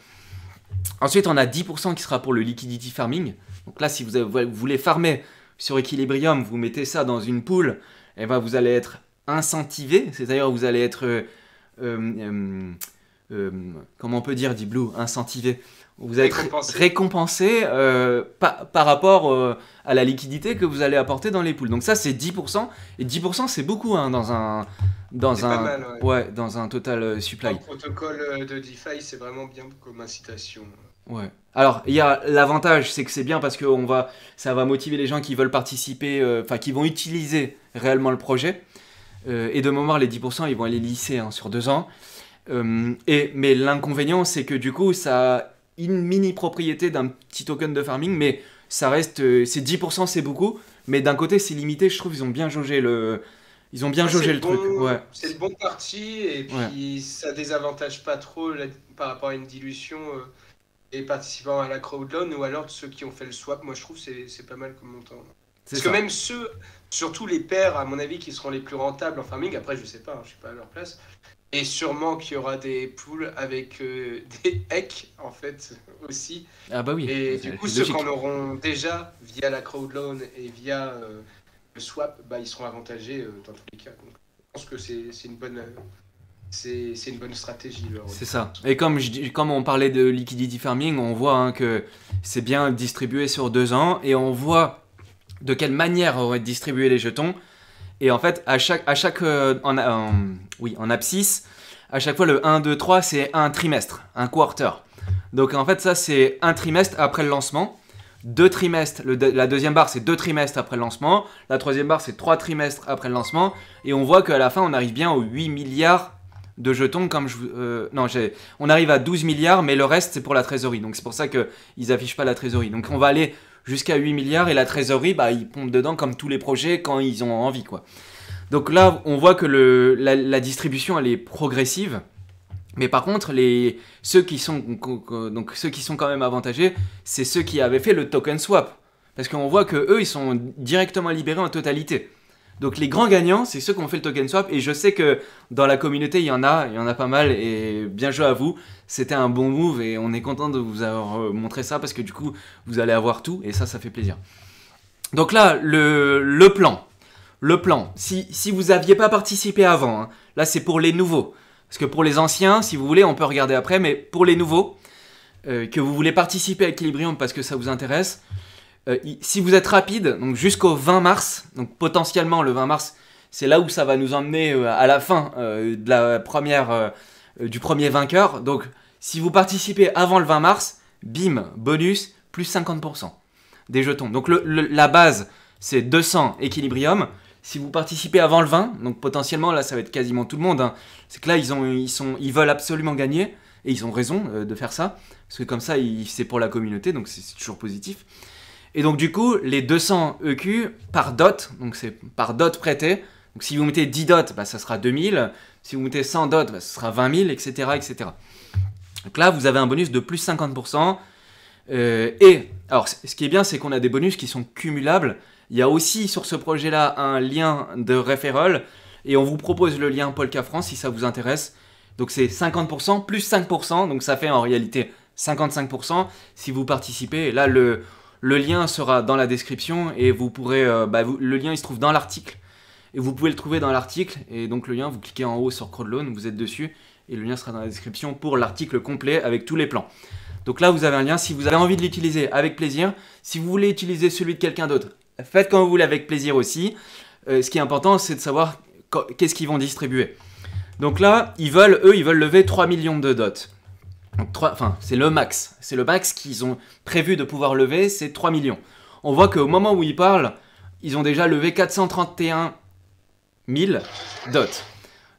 Ensuite, on a 10% qui sera pour le liquidity farming. Donc là, si vous, voulez farmer sur Equilibrium, vous mettez ça dans une poule, et eh ben vous allez être incentivé, c'est-à-dire vous allez être... Euh, euh, euh, comment on peut dire, dit Blue, incentivé vous allez récompensé, récompensé euh, par rapport euh, à la liquidité que vous allez apporter dans les poules. Donc ça c'est 10% et 10% c'est beaucoup hein, dans un dans un ouais. dans un total euh, supply. Le protocole de DeFi c'est vraiment bien comme incitation. Ouais. Alors, il y a l'avantage, c'est que c'est bien parce que on va, ça va motiver les gens qui veulent participer, enfin qui vont utiliser réellement le projet. et de mémoire, les 10%, ils vont aller lisser hein, sur deux ans. et, mais l'inconvénient, c'est que du coup, ça une mini propriété d'un petit token de farming, mais ça reste, euh, c'est 10%, c'est beaucoup, mais d'un côté c'est limité, je trouve ils ont bien jaugé le, ils ont bien ah, jaugé le truc. Ouais. C'est le bon parti et puis ça désavantage pas trop par rapport à une dilution et euh, des participants à la crowdloan ou alors ceux qui ont fait le swap. Moi je trouve c'est c'est pas mal comme montant. Parce que même ceux, surtout les pairs à mon avis qui seront les plus rentables en farming. Après je sais pas, hein, je suis pas à leur place. Et sûrement qu'il y aura des poules avec euh, des hacks, en fait, aussi. Ah bah oui. Et du coup, ceux qui en auront déjà, via la crowdloan et via euh, le swap, bah, ils seront avantagés euh, dans tous les cas. je pense que c'est une bonne... C'est une bonne stratégie. C'est ça. Et comme, comme on parlait de liquidity farming, on voit hein, que c'est bien distribué sur deux ans et on voit de quelle manière on distribué les jetons. Et en fait, à chaque, à chaque euh, en, oui, en abscisse, à chaque fois le 1, 2, 3, c'est un trimestre, un quarter. Donc en fait, ça c'est un trimestre après le lancement. Deux trimestres, la deuxième barre c'est deux trimestres après le lancement, la troisième barre c'est trois trimestres après le lancement, et on voit qu'à la fin on arrive bien aux 8 milliards de jetons comme je euh, non on arrive à 12 milliards mais le reste c'est pour la trésorerie donc c'est pour ça que ils affichent pas la trésorerie donc on va aller jusqu'à 8 milliards et la trésorerie, bah, ils pompent dedans comme tous les projets quand ils ont envie. quoi. Donc là, on voit que la, distribution, elle est progressive. Mais par contre, les, ceux, qui sont, ceux qui sont quand même avantagés, c'est ceux qui avaient fait le token swap. Parce qu'on voit que eux, ils sont directement libérés en totalité. Donc les grands gagnants, c'est ceux qui ont fait le token swap. Et je sais que dans la communauté, il y en a, il y en a pas mal. Et bien joué à vous. C'était un bon move et on est content de vous avoir euh, montré ça parce que du coup, vous allez avoir tout et ça, ça fait plaisir. Donc là, le, plan. Le plan. Si, vous n'aviez pas participé avant, hein, là c'est pour les nouveaux. Parce que pour les anciens, si vous voulez, on peut regarder après. Mais pour les nouveaux, euh, que vous voulez participer à Equilibrium parce que ça vous intéresse, euh, si vous êtes rapide, donc jusqu'au 20 mars, donc potentiellement le 20 mars, c'est là où ça va nous emmener euh, à la fin euh, de la première, du premier vainqueur. Donc si vous participez avant le 20 mars, bim, bonus, plus 50% des jetons. Donc la base, c'est 200 équilibrium Si vous participez avant le 20, donc potentiellement là ça va être quasiment tout le monde, hein. c'est que là ils, ont, ils, sont, ils veulent absolument gagner, et ils ont raison de faire ça, parce que comme ça c'est pour la communauté, donc c'est toujours positif. Et donc du coup, les 200 EQ par dot, donc c'est par dot prêté, donc si vous mettez 10 dots, bah, ça sera 2000, si vous mettez 100 dots, ça bah, sera 20 000, etc., etc. Donc là, vous avez un bonus de plus 50%. Euh, et alors, ce qui est bien, c'est qu'on a des bonus qui sont cumulables. Il y a aussi sur ce projet-là un lien de referral et on vous propose le lien Polka France si ça vous intéresse. Donc c'est 50% plus 5%, donc ça fait en réalité 55% si vous participez. là, le, le lien sera dans la description et vous pourrez. Euh, bah, le lien il se trouve dans l'article. Et vous pouvez le trouver dans l'article. Et donc le lien, vous cliquez en haut sur Crowdloan, vous êtes dessus. Et le lien sera dans la description pour l'article complet avec tous les plans. Donc là, vous avez un lien. Si vous avez envie de l'utiliser, avec plaisir. Si vous voulez utiliser celui de quelqu'un d'autre, faites comme vous voulez avec plaisir aussi. Euh, ce qui est important, c'est de savoir qu'est-ce qu'ils vont distribuer. Donc là, ils veulent, eux, ils veulent lever 3 millions de dots enfin, c'est le max. C'est le max qu'ils ont prévu de pouvoir lever, c'est 3 millions. On voit qu'au moment où ils parlent, ils ont déjà levé 431 000 dots.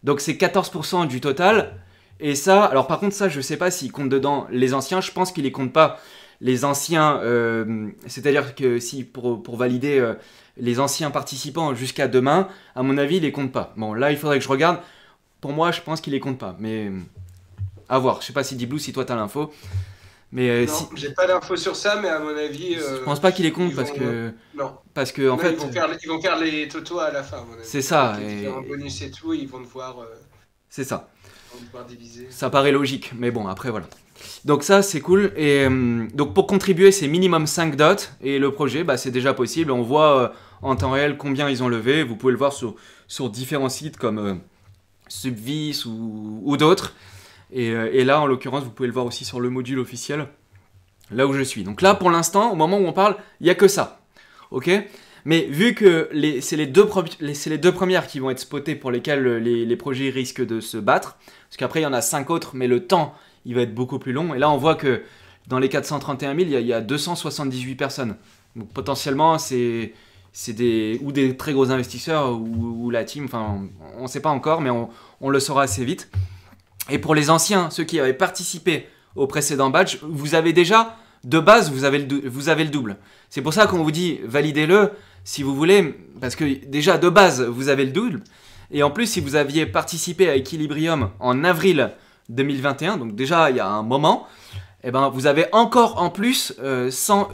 Donc c'est 14% du total. Et ça, alors par contre, ça, je sais pas s'ils comptent dedans les anciens. Je pense qu'ils les comptent pas. Les anciens, euh, c'est-à-dire que si pour, valider euh, les anciens participants jusqu'à demain, à mon avis, ils les comptent pas. Bon, là, il faudrait que je regarde. Pour moi, je pense qu'ils les comptent pas. Mais a voir. Je sais pas si Diblou, si toi tu as l'info. Mais euh, si... j'ai pas l'info sur ça, mais à mon avis. je euh, pense pas qu'il est compte parce que. Non. Parce que en fait. Ils vont, faire, les toto à la fin. C'est ça. Et... bonus et tout, ils vont devoir. Euh, c'est ça. Ça paraît logique, mais bon, après voilà. Donc ça, c'est cool. Et donc pour contribuer, c'est minimum 5 dots. Et le projet, bah, c'est déjà possible. On voit en temps réel combien ils ont levé. Vous pouvez le voir sur, sur différents sites comme Subvis ou, ou d'autres. Euh, et, là, en l'occurrence, vous pouvez le voir aussi sur le module officiel, là où je suis. Donc là, pour l'instant, au moment où on parle, il n'y a que ça. Ok mais vu que c'est les, deux premières qui vont être spotées pour lesquelles euh, les, projets risquent de se battre, parce qu'après il y en a cinq autres, mais le temps il va être beaucoup plus long. Et là on voit que dans les 431 000, il y a, 278 personnes. Donc potentiellement c'est des ou des très gros investisseurs ou, la team, enfin on ne sait pas encore, mais on le saura assez vite. Et pour les anciens, ceux qui avaient participé au précédent badge, vous avez déjà, de base, vous avez le, double. C'est pour ça qu'on vous dit validez-le si vous voulez, parce que déjà, de base, vous avez le double. Et en plus, si vous aviez participé à Equilibrium en avril 2021, donc déjà il y a un moment, eh ben, vous avez encore en plus 100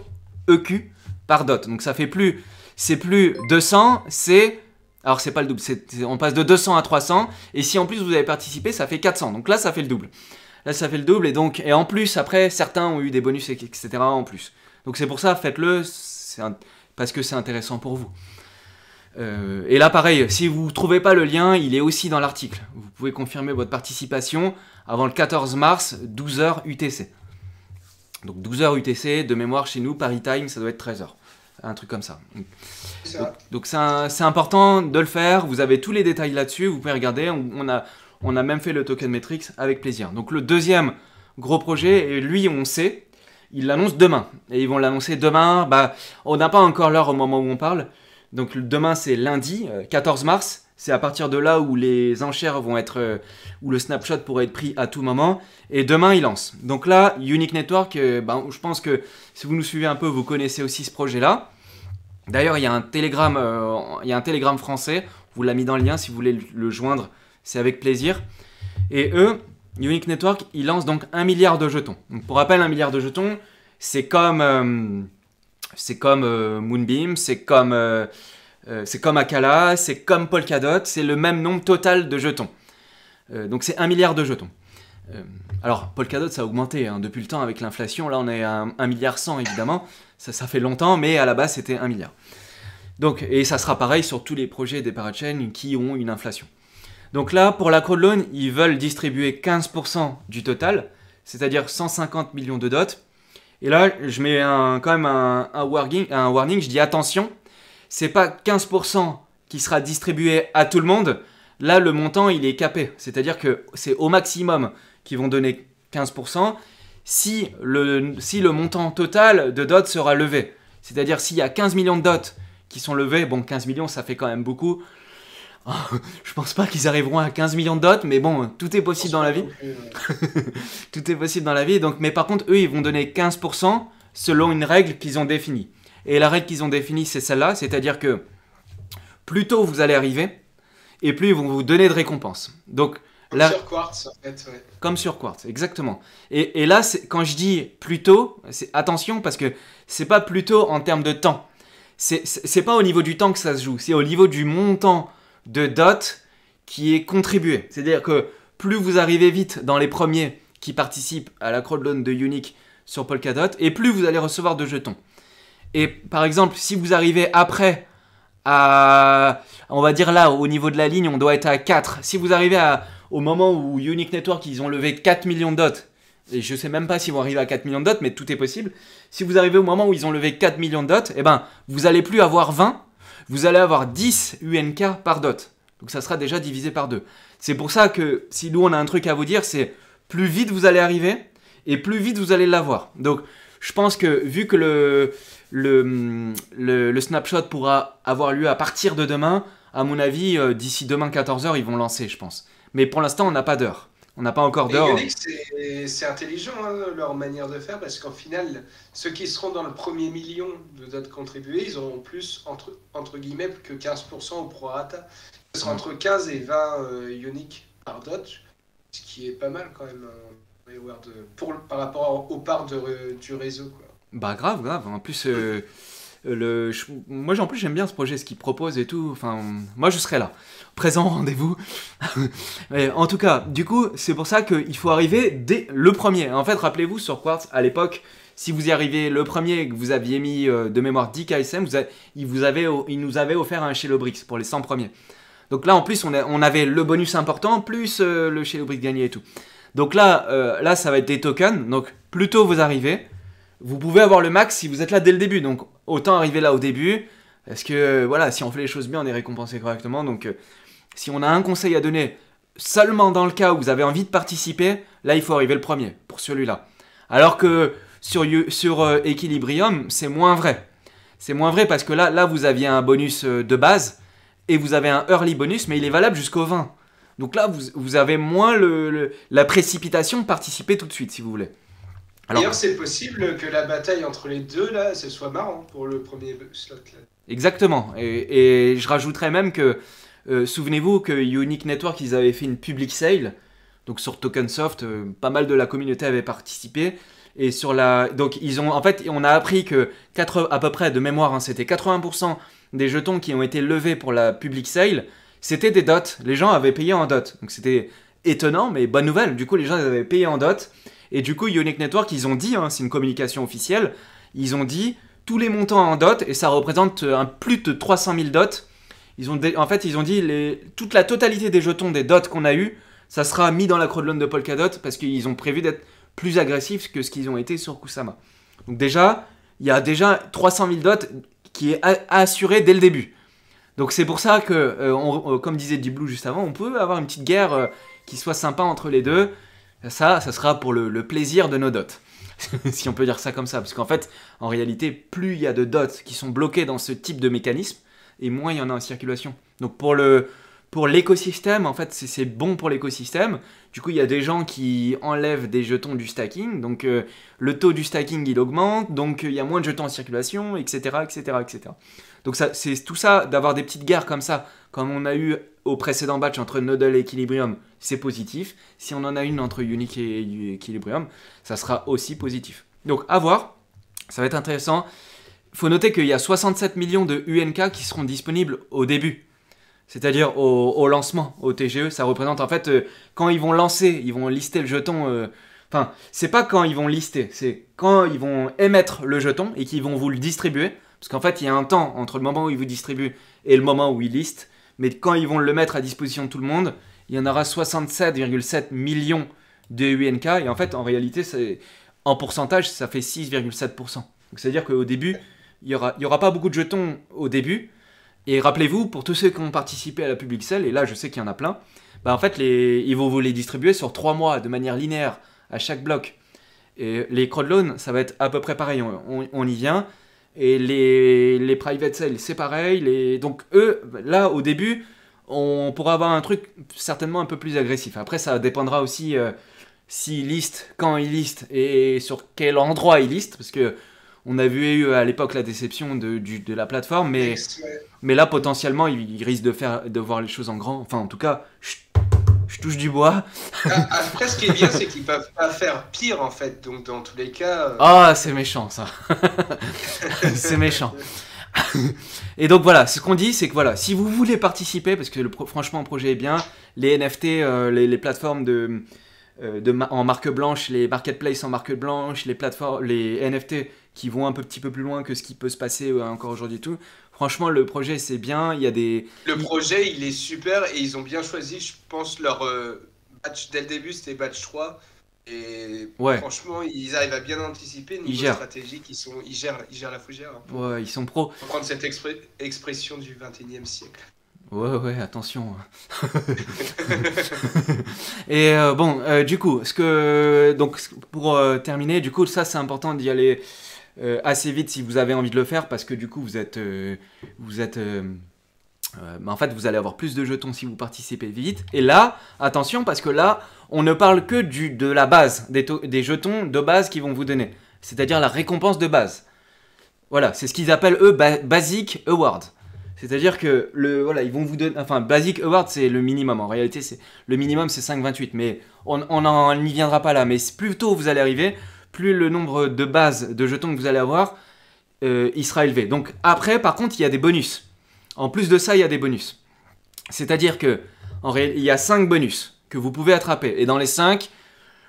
euh, EQ par dot. Donc ça fait plus, c'est plus 200, c'est alors c'est pas le double, on passe de 200 à 300, et si en plus vous avez participé, ça fait 400, donc là ça fait le double. Là ça fait le double, et donc, et en plus après, certains ont eu des bonus, etc. en plus. Donc c'est pour ça, faites-le, parce que c'est intéressant pour vous. Euh, et là pareil, si vous ne trouvez pas le lien, il est aussi dans l'article. Vous pouvez confirmer votre participation avant le 14 mars, 12h UTC. Donc 12h UTC, de mémoire chez nous, Paris Time, ça doit être 13h un truc comme ça. Donc c'est important de le faire, vous avez tous les détails là-dessus, vous pouvez regarder, on, a, on a même fait le token matrix avec plaisir. Donc le deuxième gros projet, et lui on sait, il l'annonce demain. Et ils vont l'annoncer demain, bah, on n'a pas encore l'heure au moment où on parle, donc demain c'est lundi, 14 euh, mars, c'est à partir de là où les enchères vont être, euh, où le snapshot pourrait être pris à tout moment. Et demain, il lance. Donc là, Unique Network, euh, ben, je pense que si vous nous suivez un peu, vous connaissez aussi ce projet-là. D'ailleurs, il y a un télégramme, euh, il y un français. Vous l'a mis dans le lien si vous voulez le joindre. C'est avec plaisir. Et eux, Unique Network, ils lancent donc un milliard de jetons. pour rappel, un milliard de jetons, c'est comme, c'est comme Moonbeam, c'est comme euh, c'est comme Akala, c'est comme Polkadot, c'est le même nombre total de jetons. Euh, donc c'est 1 milliard de jetons. Euh, alors, Polkadot, ça a augmenté hein. depuis le temps avec l'inflation. Là, on est à 1 milliard 100, évidemment. Ça, fait longtemps, mais à la base, c'était 1 milliard. Donc, et ça sera pareil sur tous les projets des parachains qui ont une inflation. Donc là, pour la crowdloan, ils veulent distribuer 15% du total, c'est-à-dire 150 millions de dots. Et là, je mets un, quand même un, un warning, je dis attention, c'est pas 15% qui sera distribué à tout le monde. Là, le montant, il est capé. C'est-à-dire que c'est au maximum qu'ils vont donner 15% si le, si le montant total de dots sera levé. C'est-à-dire s'il y a 15 millions de dots qui sont levées, bon, 15 millions, ça fait quand même beaucoup. je pense pas qu'ils arriveront à 15 millions de dots, mais bon, tout est possible dans la vie. tout est possible dans la vie. Donc, mais par contre, eux, ils vont donner 15% selon une règle qu'ils ont définie. Et la règle qu'ils ont définie, c'est celle-là, c'est-à-dire que plus tôt vous allez arriver, et plus ils vont vous donner de récompenses. Donc, comme sur Quartz, en fait. Comme sur Quartz, exactement. Et, là, quand je dis plus tôt, attention parce que c'est pas plus tôt en termes de temps. C'est pas au niveau du temps que ça se joue, c'est au niveau du montant de dot qui est contribué. C'est-à-dire que plus vous arrivez vite dans les premiers qui participent à la crowdloan de Unique sur Polkadot, et plus vous allez recevoir de jetons. Et par exemple, si vous arrivez après à, on va dire là, au niveau de la ligne, on doit être à 4. Si vous arrivez au moment où Unique Network, ils ont levé 4 millions de dots, et je sais même pas s'ils vont arriver à 4 millions de dots, mais tout est possible. Si vous arrivez au moment où ils ont levé 4 millions de dots, eh ben, vous allez plus avoir 20, vous allez avoir 10 UNK par dot. Donc ça sera déjà divisé par 2. C'est pour ça que si nous on a un truc à vous dire, c'est plus vite vous allez arriver et plus vite vous allez l'avoir. Donc je pense que vu que le, le, le, snapshot pourra avoir lieu à partir de demain. À mon avis, euh, d'ici demain 14h, ils vont lancer, je pense. Mais pour l'instant, on n'a pas d'heure. On n'a pas encore d'heure. C'est intelligent hein, leur manière de faire parce qu'en final, ceux qui seront dans le premier million de dots contribués, ils auront plus entre, entre guillemets que 15% au prorata. Ce sera entre 15 et 20 euh, par dot, ce qui est pas mal quand même hein, pour, par rapport aux parts euh, du réseau. Bah grave, grave. En plus, euh, le, moi en plus j'aime bien ce projet, ce qu'il propose et tout. Enfin, moi je serai là, présent rendez-vous. en tout cas, du coup, c'est pour ça qu'il faut arriver dès le premier. En fait, rappelez-vous sur Quartz à l'époque. Si vous y arrivez le premier que vous aviez mis euh, de mémoire 10 KSM, vous il, vous il nous avait offert un chez Brix pour les 100 premiers. Donc là, en plus, on, avait le bonus important, plus euh, le chez Brix gagné et tout. Donc là, là, ça va être des tokens. Donc plus tôt vous arrivez, vous pouvez avoir le max si vous êtes là dès le début. Donc autant arriver là au début. Parce que voilà, si on fait les choses bien, on est récompensé correctement. Donc euh, si on a un conseil à donner, seulement dans le cas où vous avez envie de participer, là il faut arriver le premier pour celui-là. Alors que sur, sur euh, Equilibrium, c'est moins vrai. C'est moins vrai parce que là, là vous aviez un bonus euh, de base et vous avez un early bonus, mais il est valable jusqu'au 20. Donc là, vous, avez moins la précipitation de participer tout de suite, si vous voulez. D'ailleurs, c'est possible que la bataille entre les deux, là, ce soit marrant pour le premier slot. Exactement. Et, je rajouterais même que, euh, souvenez-vous que Unique Network, ils avaient fait une public sale. Donc sur Tokensoft, euh, pas mal de la communauté avait participé. Et sur la... Donc ils ont... En fait, on a appris que à peu près, de mémoire, hein, c'était 80% des jetons qui ont été levés pour la public sale, c'était des dots. Les gens avaient payé en dots. Donc c'était étonnant, mais bonne nouvelle. Du coup, les gens avaient payé en dots. Et du coup, Ionic Network, ils ont dit, hein, c'est une communication officielle, ils ont dit tous les montants en dot, et ça représente euh, un plus de 300 000 dots. Ils ont En fait, ils ont dit les... toute la totalité des jetons des dots qu'on a eu, ça sera mis dans la croix de Polkadot parce qu'ils ont prévu d'être plus agressifs que ce qu'ils ont été sur Kusama. Donc déjà, il y a déjà 300 000 dots qui est assuré dès le début. Donc c'est pour ça que, euh, euh, comme disait Diblou juste avant, on peut avoir une petite guerre qui soit sympa entre les deux. Ça, ça sera pour le, plaisir de nos dots. si on peut dire ça comme ça. Parce qu'en fait, en réalité, plus il y a de dots qui sont bloqués dans ce type de mécanisme, et moins il y en a en circulation. Donc pour le, pour l'écosystème, en fait, c'est bon pour l'écosystème. Du coup, il y a des gens qui enlèvent des jetons du stacking, donc euh, le taux du stacking il augmente, donc il y a moins de jetons en circulation, etc., etc., etc. Donc c'est tout ça, d'avoir des petites guerres comme ça, comme on a eu au précédent batch entre Noddle et Equilibrium, c'est positif. Si on en a une entre Unique et Equilibrium, ça sera aussi positif. Donc à voir, ça va être intéressant. Il Faut noter qu'il y a 67 millions de UNK qui seront disponibles au début, c'est-à-dire au, lancement, au TGE. Ça représente en fait euh, quand ils vont lancer, ils vont lister le jeton. Euh, enfin, c'est pas quand ils vont lister, c'est quand ils vont émettre le jeton et qu'ils vont vous le distribuer. Parce qu'en fait, il y a un temps entre le moment où ils vous distribuent et le moment où ils listent. Mais quand ils vont le mettre à disposition de tout le monde, il y en aura 67,7 millions de UNK. Et en fait, en réalité, en pourcentage, ça fait 6,7%. c'est-à-dire qu'au début, il n'y aura, y aura pas beaucoup de jetons au début. Et rappelez-vous, pour tous ceux qui ont participé à la Public Sale, et là je sais qu'il y en a plein, bah en fait ils vont vous les distribuer sur 3 mois de manière linéaire à chaque bloc. Et les crowdloans, ça va être à peu près pareil. on y vient, et les, les private sales, c'est pareil. Les... Donc eux, là, au début, on pourra avoir un truc certainement un peu plus agressif. Après, ça dépendra aussi euh, s'ils listent, quand ils listent et sur quel endroit ils listent. Parce que on a vu à l'époque la déception de, du, de la plateforme, mais, mais là, potentiellement, ils, risquent de, faire, de voir les choses en grand. Enfin, en tout cas, je touche du bois. Ah, après, ce qui est bien, c'est qu'ils peuvent pas faire pire en fait. Donc, dans tous les cas. Euh, ah, c'est méchant ça. c'est méchant. Et donc voilà, ce qu'on dit, c'est que voilà, si vous voulez participer, parce que le, franchement, le projet est bien, les NFT, euh, les, plateformes de, euh, en marque blanche, les marketplaces en marque blanche, les plateformes, les NFT qui vont un peu, petit peu plus loin que ce qui peut se passer encore aujourd'hui tout, Franchement, le projet, c'est bien. Il y a des. Le projet, il est super et ils ont bien choisi, je pense, leur euh, batch dès le début, c'était batch 3. Et franchement, ils arrivent à bien anticiper une ils gèrent. stratégique. Ils, sont, ils, gèrent, ils gèrent la fougère. Hein. ils sont pros. Pour prendre cette expression du 21 e siècle. Ouais, ouais, attention. Hein. et euh, bon, euh, du coup, ce que donc pour terminer, du coup, ça c'est important d'y aller euh, assez vite si vous avez envie de le faire parce que du coup vous êtes... Euh, vous êtes euh, bah, en fait, vous allez avoir plus de jetons si vous participez vite. Et là, attention, parce que là, on ne parle que du, de la base, des, des jetons de base qu'ils vont vous donner. C'est-à-dire la récompense de base. Voilà, c'est ce qu'ils appellent eux Basic Award. C'est-à-dire que le voilà, ils vont vous donner enfin Basic Award c'est le minimum en réalité c'est le minimum c'est 5.28 mais on, on, viendra pas là mais plus tôt vous allez arriver, plus le nombre de bases de jetons que vous allez avoir, euh, il sera élevé. Donc après, par contre, il y a des bonus. En plus de ça, il y a des bonus. C'est-à-dire que en il y a cinq bonus que vous pouvez attraper. Et dans les cinq,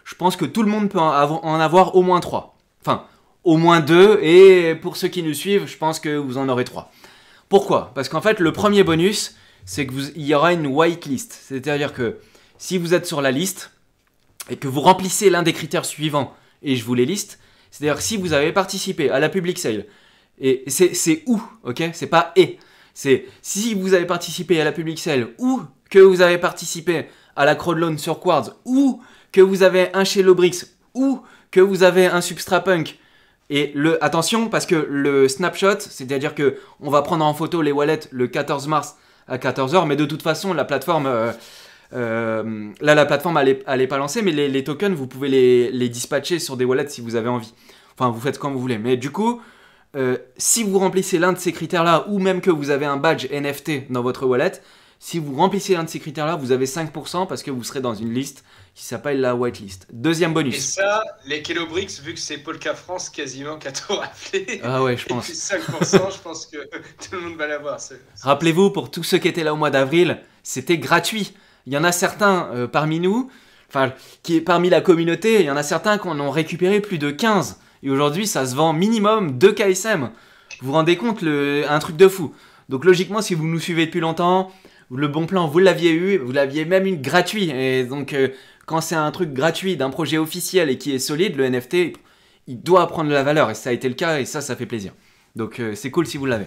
je pense que tout le monde peut en avoir au moins 3. Enfin, au moins 2. Et pour ceux qui nous suivent, je pense que vous en aurez 3. Pourquoi Parce qu'en fait, le premier bonus, c'est que vous... y aura une whitelist. C'est-à-dire que si vous êtes sur la liste et que vous remplissez l'un des critères suivants, et je vous les liste. C'est-à-dire si vous avez participé à la public sale, et c'est où, ok C'est pas et. C'est si vous avez participé à la public sale ou que vous avez participé à la crowdloan sur Quartz ou que vous avez un chez Lobrix ou que vous avez un Substrapunk, Et le, attention, parce que le snapshot, c'est-à-dire que on va prendre en photo les wallets le 14 mars à 14h, mais de toute façon, la plateforme, euh, euh, là, la plateforme, elle pas lancée, mais les, tokens, vous pouvez les, dispatcher sur des wallets si vous avez envie. Enfin, vous faites comme vous voulez. Mais du coup, euh, si vous remplissez l'un de ces critères-là, ou même que vous avez un badge NFT dans votre wallet, si vous remplissez l'un de ces critères-là, vous avez 5% parce que vous serez dans une liste qui s'appelle la whitelist. Deuxième bonus. Et ça, les Kelobricks, vu que c'est Polka France quasiment qu'à tout rappeler. Ah ouais, je pense. puis 5%, je pense que tout le monde va l'avoir. Rappelez-vous, pour tous ceux qui étaient là au mois d'avril, c'était gratuit il y en a certains euh, parmi nous, enfin, qui est parmi la communauté, il y en a certains qu'on ont récupéré plus de 15. Et aujourd'hui, ça se vend minimum 2 KSM. Vous vous rendez compte, le, un truc de fou. Donc logiquement, si vous nous suivez depuis longtemps, le bon plan, vous l'aviez eu, vous l'aviez même une gratuit. Et donc, euh, quand c'est un truc gratuit d'un projet officiel et qui est solide, le NFT, il doit prendre de la valeur. Et ça a été le cas, et ça, ça fait plaisir. Donc, euh, c'est cool si vous l'avez.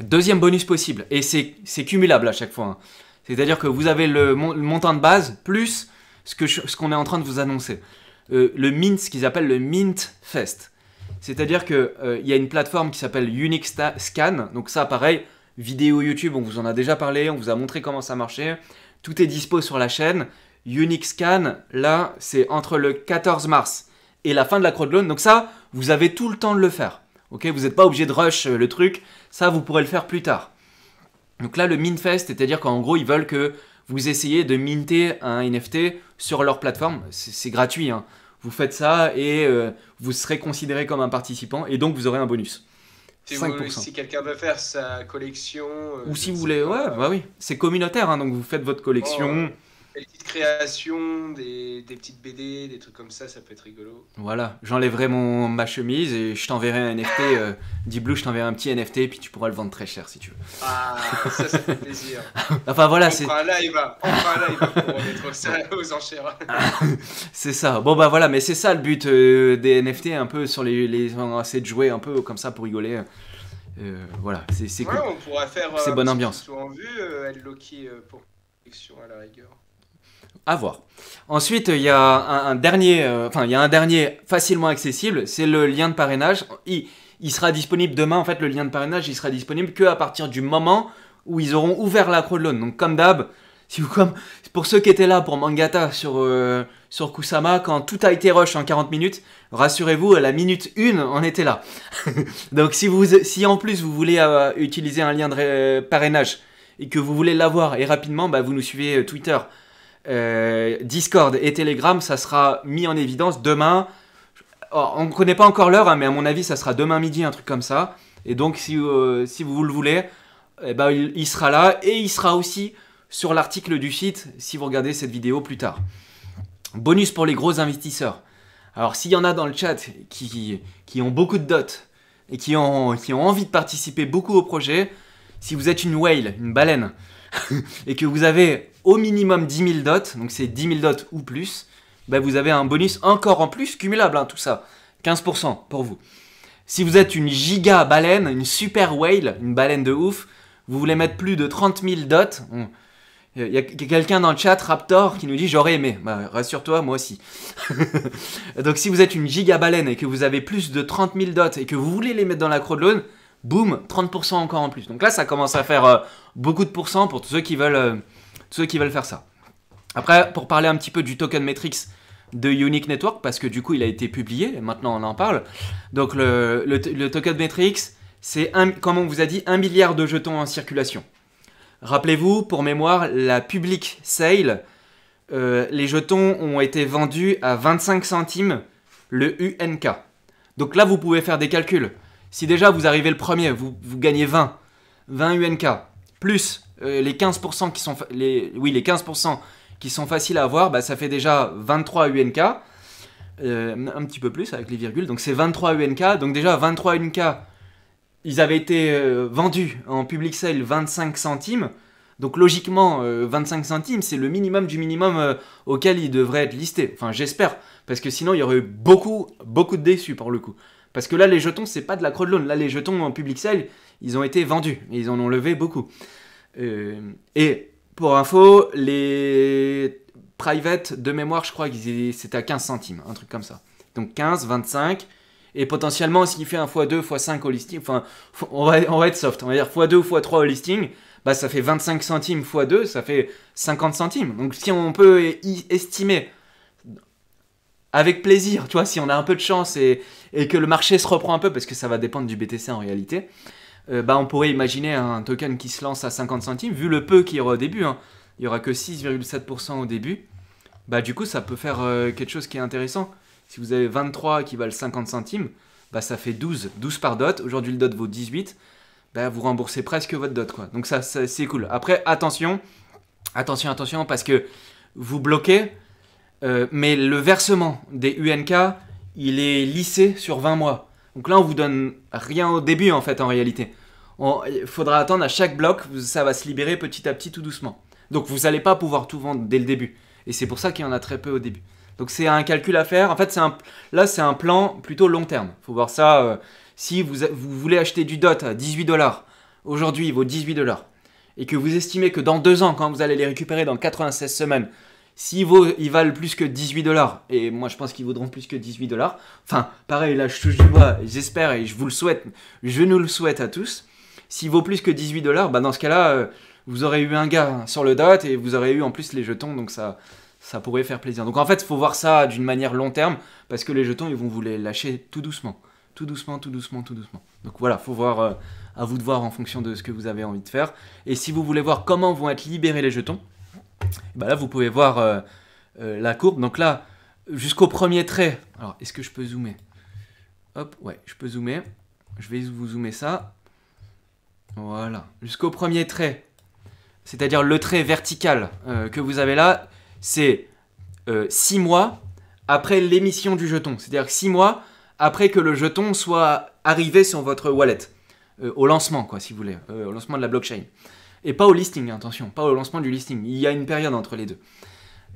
Deuxième bonus possible, et c'est cumulable à chaque fois. Hein. C'est-à-dire que vous avez le, montant de base plus ce qu'on ce est en train de vous annoncer. Euh, le mint, ce qu'ils appellent le Mint Fest. C'est-à-dire qu'il euh, y a une plateforme qui s'appelle Unix Scan. Donc ça, pareil, vidéo YouTube, on vous en a déjà parlé, on vous a montré comment ça marchait. Tout est dispo sur la chaîne. Unix Scan, là, c'est entre le 14 mars et la fin de la croix de Lune. Donc ça, vous avez tout le temps de le faire. Ok, vous n'êtes pas obligé de rush euh, le truc. Ça, vous pourrez le faire plus tard. Donc là, le minfest, c'est-à-dire qu'en gros, ils veulent que vous essayez de minter un NFT sur leur plateforme. C'est gratuit. Hein. Vous faites ça et euh, vous serez considéré comme un participant et donc vous aurez un bonus. Si, si quelqu'un veut faire sa collection. Euh, Ou si vous voulez. Ouais, bah oui. C'est communautaire. Hein, donc vous faites votre collection. Oh, des petites créations, des, des, petites BD, des trucs comme ça, ça peut être rigolo. Voilà, j'enlèverai ma chemise et je t'enverrai un NFT. Euh, Diblou, je t'enverrai un petit NFT et puis tu pourras le vendre très cher si tu veux. Ah, ça, ça fait plaisir. enfin voilà, c'est. Enfin là, un live, va là, un live pour être ça aux enchères. c'est ça. Bon bah voilà, mais c'est ça le but euh, des NFT un peu sur les, les c'est de jouer un peu comme ça pour rigoler. Euh, voilà, c'est cool. on pourra faire. C'est euh, bonne ambiance. En vue, elle Loki pour à la rigueur. À voir. Ensuite, il y a un, dernier, euh, il y a un dernier facilement accessible, c'est le lien de parrainage. Il, sera disponible demain. En fait, le lien de parrainage, il sera disponible que à partir du moment où ils auront ouvert la crowdloan. Donc, comme d'hab, pour ceux qui étaient là pour Mangata sur euh, Kusama quand tout a été rush en 40 minutes, rassurez-vous, à la minute 1, on était là. Donc, si vous, si en plus vous voulez euh, utiliser un lien de parrainage et que vous voulez l'avoir et rapidement, bah, vous nous suivez Twitter euh, Discord et Telegram, ça sera mis en évidence demain. on ne connaît pas encore l'heure, hein, mais à mon avis, ça sera demain midi, un truc comme ça. Et donc, si, euh, vous le voulez, eh ben, il, sera là et il sera aussi sur l'article du site si vous regardez cette vidéo plus tard. Bonus pour les gros investisseurs. Alors, s'il y en a dans le chat qui, qui ont beaucoup de dots et qui ont, qui ont envie de participer beaucoup au projet, si vous êtes une whale, une baleine, et que vous avez au minimum 10 000 dots, donc c'est 10 000 dots ou plus, bah, vous avez un bonus encore en plus cumulable, hein, tout ça. 15% pour vous. Si vous êtes une giga baleine, une super whale, une baleine de ouf, vous voulez mettre plus de 30 000 dots. Il y a quelqu'un dans le chat, Raptor, qui nous dit j'aurais aimé. Bah, rassure-toi, moi aussi. Donc si vous êtes une giga baleine et que vous avez plus de 30 000 dots et que vous voulez les mettre dans la croix de l'aune, boum, 30% encore en plus. Donc là, ça commence à faire euh, beaucoup de pourcents pour tous ceux qui veulent... Euh, ceux qui veulent faire ça. Après, pour parler un petit peu du token matrix de Unique Network, parce que du coup, il a été publié, maintenant on en parle. Donc, le, token matrix, c'est, comme on vous a dit, un milliard de jetons en circulation. Rappelez-vous, pour mémoire, la public sale, euh, les jetons ont été vendus à 25 centimes le UNK. Donc là, vous pouvez faire des calculs. Si déjà vous arrivez le premier, vous, vous gagnez 20, 20 UNK, plus euh, les 15% qui sont les, oui, les 15% qui sont faciles à avoir, bah, ça fait déjà 23 UNK. Euh, un petit peu plus avec les virgules, donc c'est 23 UNK. Donc déjà 23 UNK, ils avaient été euh, vendus en public sale 25 centimes. Donc logiquement, 25 centimes, c'est le minimum du minimum auquel ils devraient être listés. Enfin, j'espère, parce que sinon il y aurait eu beaucoup, beaucoup de déçus pour le coup. Parce que là, les jetons, c'est pas de la de l'aune, Là, les jetons en public sale, ils ont été vendus ils en ont levé beaucoup. Euh, et pour info, les private de mémoire, je crois que c'était à 15 centimes, un truc comme ça. Donc 15, 25, et potentiellement, s'il fait un x2, x5 au listing, enfin, on va, être soft, on va dire x2 ou x3 au listing, bah ça fait 25 centimes x2, ça fait 50 centimes. Donc si on peut estimer avec plaisir, tu vois, si on a un peu de chance et, et que le marché se reprend un peu, parce que ça va dépendre du BTC en réalité, euh, bah, on pourrait imaginer un token qui se lance à 50 centimes, vu le peu qu'il y aura au début, hein. il n'y aura que 6,7% au début, bah, du coup ça peut faire euh, quelque chose qui est intéressant. Si vous avez 23 qui valent 50 centimes, bah, ça fait 12, 12 par dot, aujourd'hui le dot vaut 18, bah, vous remboursez presque votre dot. Quoi. Donc ça, c'est cool. Après, attention, attention, attention, parce que vous bloquez, euh, mais le versement des UNK, il est lissé sur 20 mois. Donc là, on vous donne rien au début en fait en réalité. Il faudra attendre à chaque bloc, ça va se libérer petit à petit tout doucement. Donc vous n'allez pas pouvoir tout vendre dès le début. Et c'est pour ça qu'il y en a très peu au début. Donc c'est un calcul à faire. En fait, là, c'est un plan plutôt long terme. Il faut voir ça. Euh, si vous, vous, voulez acheter du DOT à 18 dollars, aujourd'hui il vaut 18 dollars, et que vous estimez que dans deux ans, quand vous allez les récupérer dans 96 semaines, S'ils ils valent plus que 18 dollars, et moi je pense qu'ils vaudront plus que 18 dollars. Enfin, pareil, là je touche du bois, j'espère et je vous le souhaite, je nous le souhaite à tous. S'il vaut plus que 18 dollars, bah, dans ce cas-là, euh, vous aurez eu un gars sur le dot et vous aurez eu en plus les jetons, donc ça, ça pourrait faire plaisir. Donc en fait, il faut voir ça d'une manière long terme, parce que les jetons, ils vont vous les lâcher tout doucement. Tout doucement, tout doucement, tout doucement. Donc voilà, faut voir euh, à vous de voir en fonction de ce que vous avez envie de faire. Et si vous voulez voir comment vont être libérés les jetons, bah là, vous pouvez voir euh, euh, la courbe. Donc là, jusqu'au premier trait. Alors, est-ce que je peux zoomer Hop, ouais, je peux zoomer. Je vais vous zoomer ça. Voilà, jusqu'au premier trait. C'est-à-dire le trait vertical euh, que vous avez là, c'est 6 mois après l'émission du jeton. C'est-à-dire 6 mois après que le jeton soit arrivé sur votre wallet. au lancement, quoi, si vous voulez. au lancement de la blockchain. Et pas au listing, attention, pas au lancement du listing. Il y a une période entre les deux.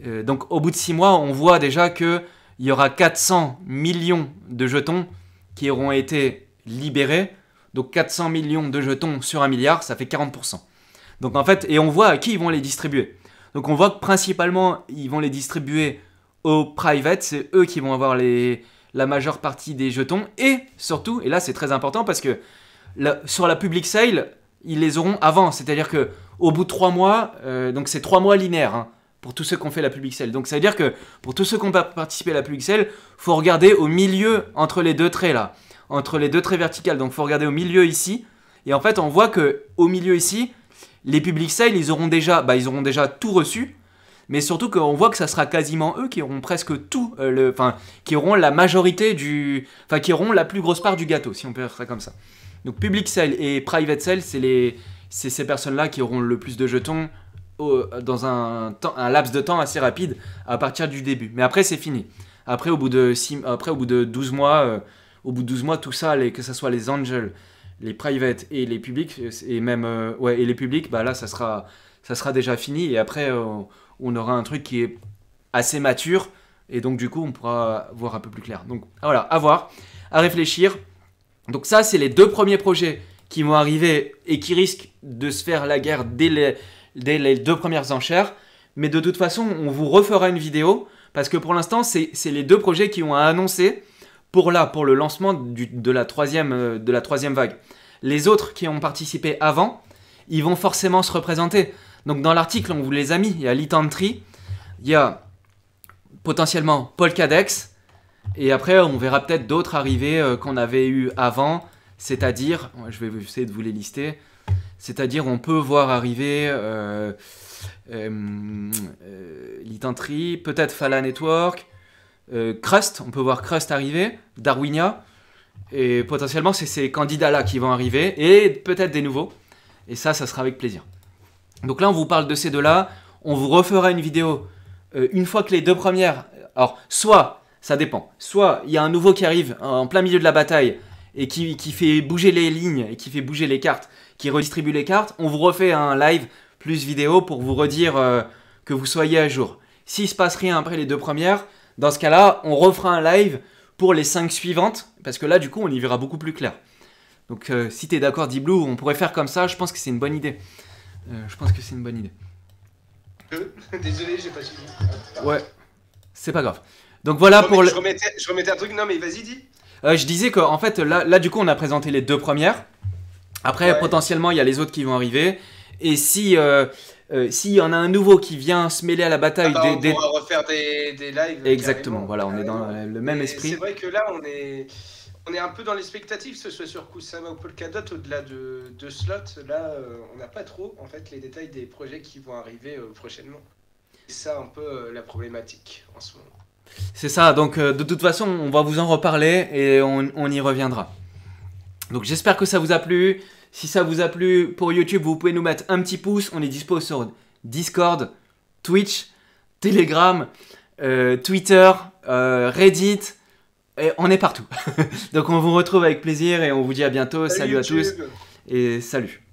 Euh, donc au bout de 6 mois, on voit déjà qu'il y aura 400 millions de jetons qui auront été libérés. Donc 400 millions de jetons sur un milliard, ça fait 40%. Donc en fait, et on voit à qui ils vont les distribuer. Donc on voit que principalement, ils vont les distribuer aux private, c'est eux qui vont avoir la majeure partie des jetons. Et surtout, et là c'est très important parce que sur la public sale, ils les auront avant. C'est-à-dire que au bout de trois mois, euh, donc c'est trois mois linéaires hein, pour tous ceux qui ont fait la public sale Donc ça veut dire que pour tous ceux qui ont participé à la il faut regarder au milieu entre les deux traits là, entre les deux traits verticales. Donc faut regarder au milieu ici. Et en fait, on voit que au milieu ici, les sales ils auront déjà, bah, ils auront déjà tout reçu. Mais surtout qu'on voit que ça sera quasiment eux qui auront presque tout, euh, le, enfin, qui auront la majorité du, enfin, qui auront la plus grosse part du gâteau, si on peut dire ça comme ça. Donc public sale et private sale, c'est les c'est ces personnes-là qui auront le plus de jetons dans un, un laps de temps assez rapide à partir du début. Mais après, c'est fini. Après, au bout de, six, après, au bout de 12 mois, euh, au bout de 12 mois, tout ça, les, que ce soit les angels, les private et les publics, euh, et même euh, ouais, et les publics, bah là, ça sera, ça sera déjà fini. Et après, on aura un truc qui est assez mature. Et donc, du coup, on pourra voir un peu plus clair. Donc, voilà, à voir, à réfléchir. Donc ça, c'est les deux premiers projets qui vont arriver et qui risquent de se faire la guerre dès les, deux premières enchères. Mais de toute façon, on vous refera une vidéo parce que pour l'instant, c'est les deux projets qui ont annoncé pour pour le lancement euh, de, la troisième, vague. Les autres qui ont participé avant, ils vont forcément se représenter. Donc dans l'article, on vous les a mis. Il y a Litantri, il y a potentiellement Paul Cadex, et après, on verra peut-être d'autres arrivées euh, qu'on avait eues avant, c'est-à-dire, je vais essayer de vous les lister, c'est-à-dire on peut voir arriver euh, euh, Litentry, peut-être Fala Network, Crust, on peut voir Crust arriver, Darwinia, et potentiellement c'est ces candidats-là qui vont arriver, et peut-être des nouveaux, et ça, ça sera avec plaisir. Donc là, on vous parle de ces deux-là, on vous refera une vidéo une fois que les deux premières. Alors, soit ça dépend. Soit il y a un nouveau qui arrive en plein milieu de la bataille et qui, fait bouger les lignes et qui fait bouger les cartes, qui redistribue les cartes, on vous refait un live plus vidéo pour vous redire euh, que vous soyez à jour. S'il se passe rien après les deux premières, dans ce cas-là, on refera un live pour les cinq suivantes, parce que là, du coup, on y verra beaucoup plus clair. Donc, si euh, si t'es d'accord, Blue, on pourrait faire comme ça, je pense que c'est une bonne idée. Euh, je pense que c'est une bonne idée. Désolé, j'ai pas suivi. Ouais, c'est pas grave. Donc voilà pour le... je, remettais, un truc, non mais vas-y, dis. Euh, je disais qu'en en fait, là, là du coup, on a présenté les deux premières. Après, potentiellement, il y a les autres qui vont arriver. Et si. Euh, euh, S'il y en a un nouveau qui vient se mêler à la bataille ah bah, on va refaire des, lives. Exactement, voilà, on est dans le même esprit. C'est vrai que là, on est, on est un peu dans les Que ce soit sur Kusama ou Polkadot, au-delà de, de Slot Là, euh, on n'a pas trop, en fait, les détails des projets qui vont arriver prochainement. C'est ça un peu la problématique en ce moment. C'est ça, donc euh, de toute façon, on va vous en reparler et on, y reviendra. Donc j'espère que ça vous a plu. Si ça vous a plu, pour YouTube, vous pouvez nous mettre un petit pouce. On est dispo sur Discord, Twitch, Telegram, euh, Twitter, euh, Reddit. Et on est partout. donc on vous retrouve avec plaisir et on vous dit à bientôt. salut à tous et salut.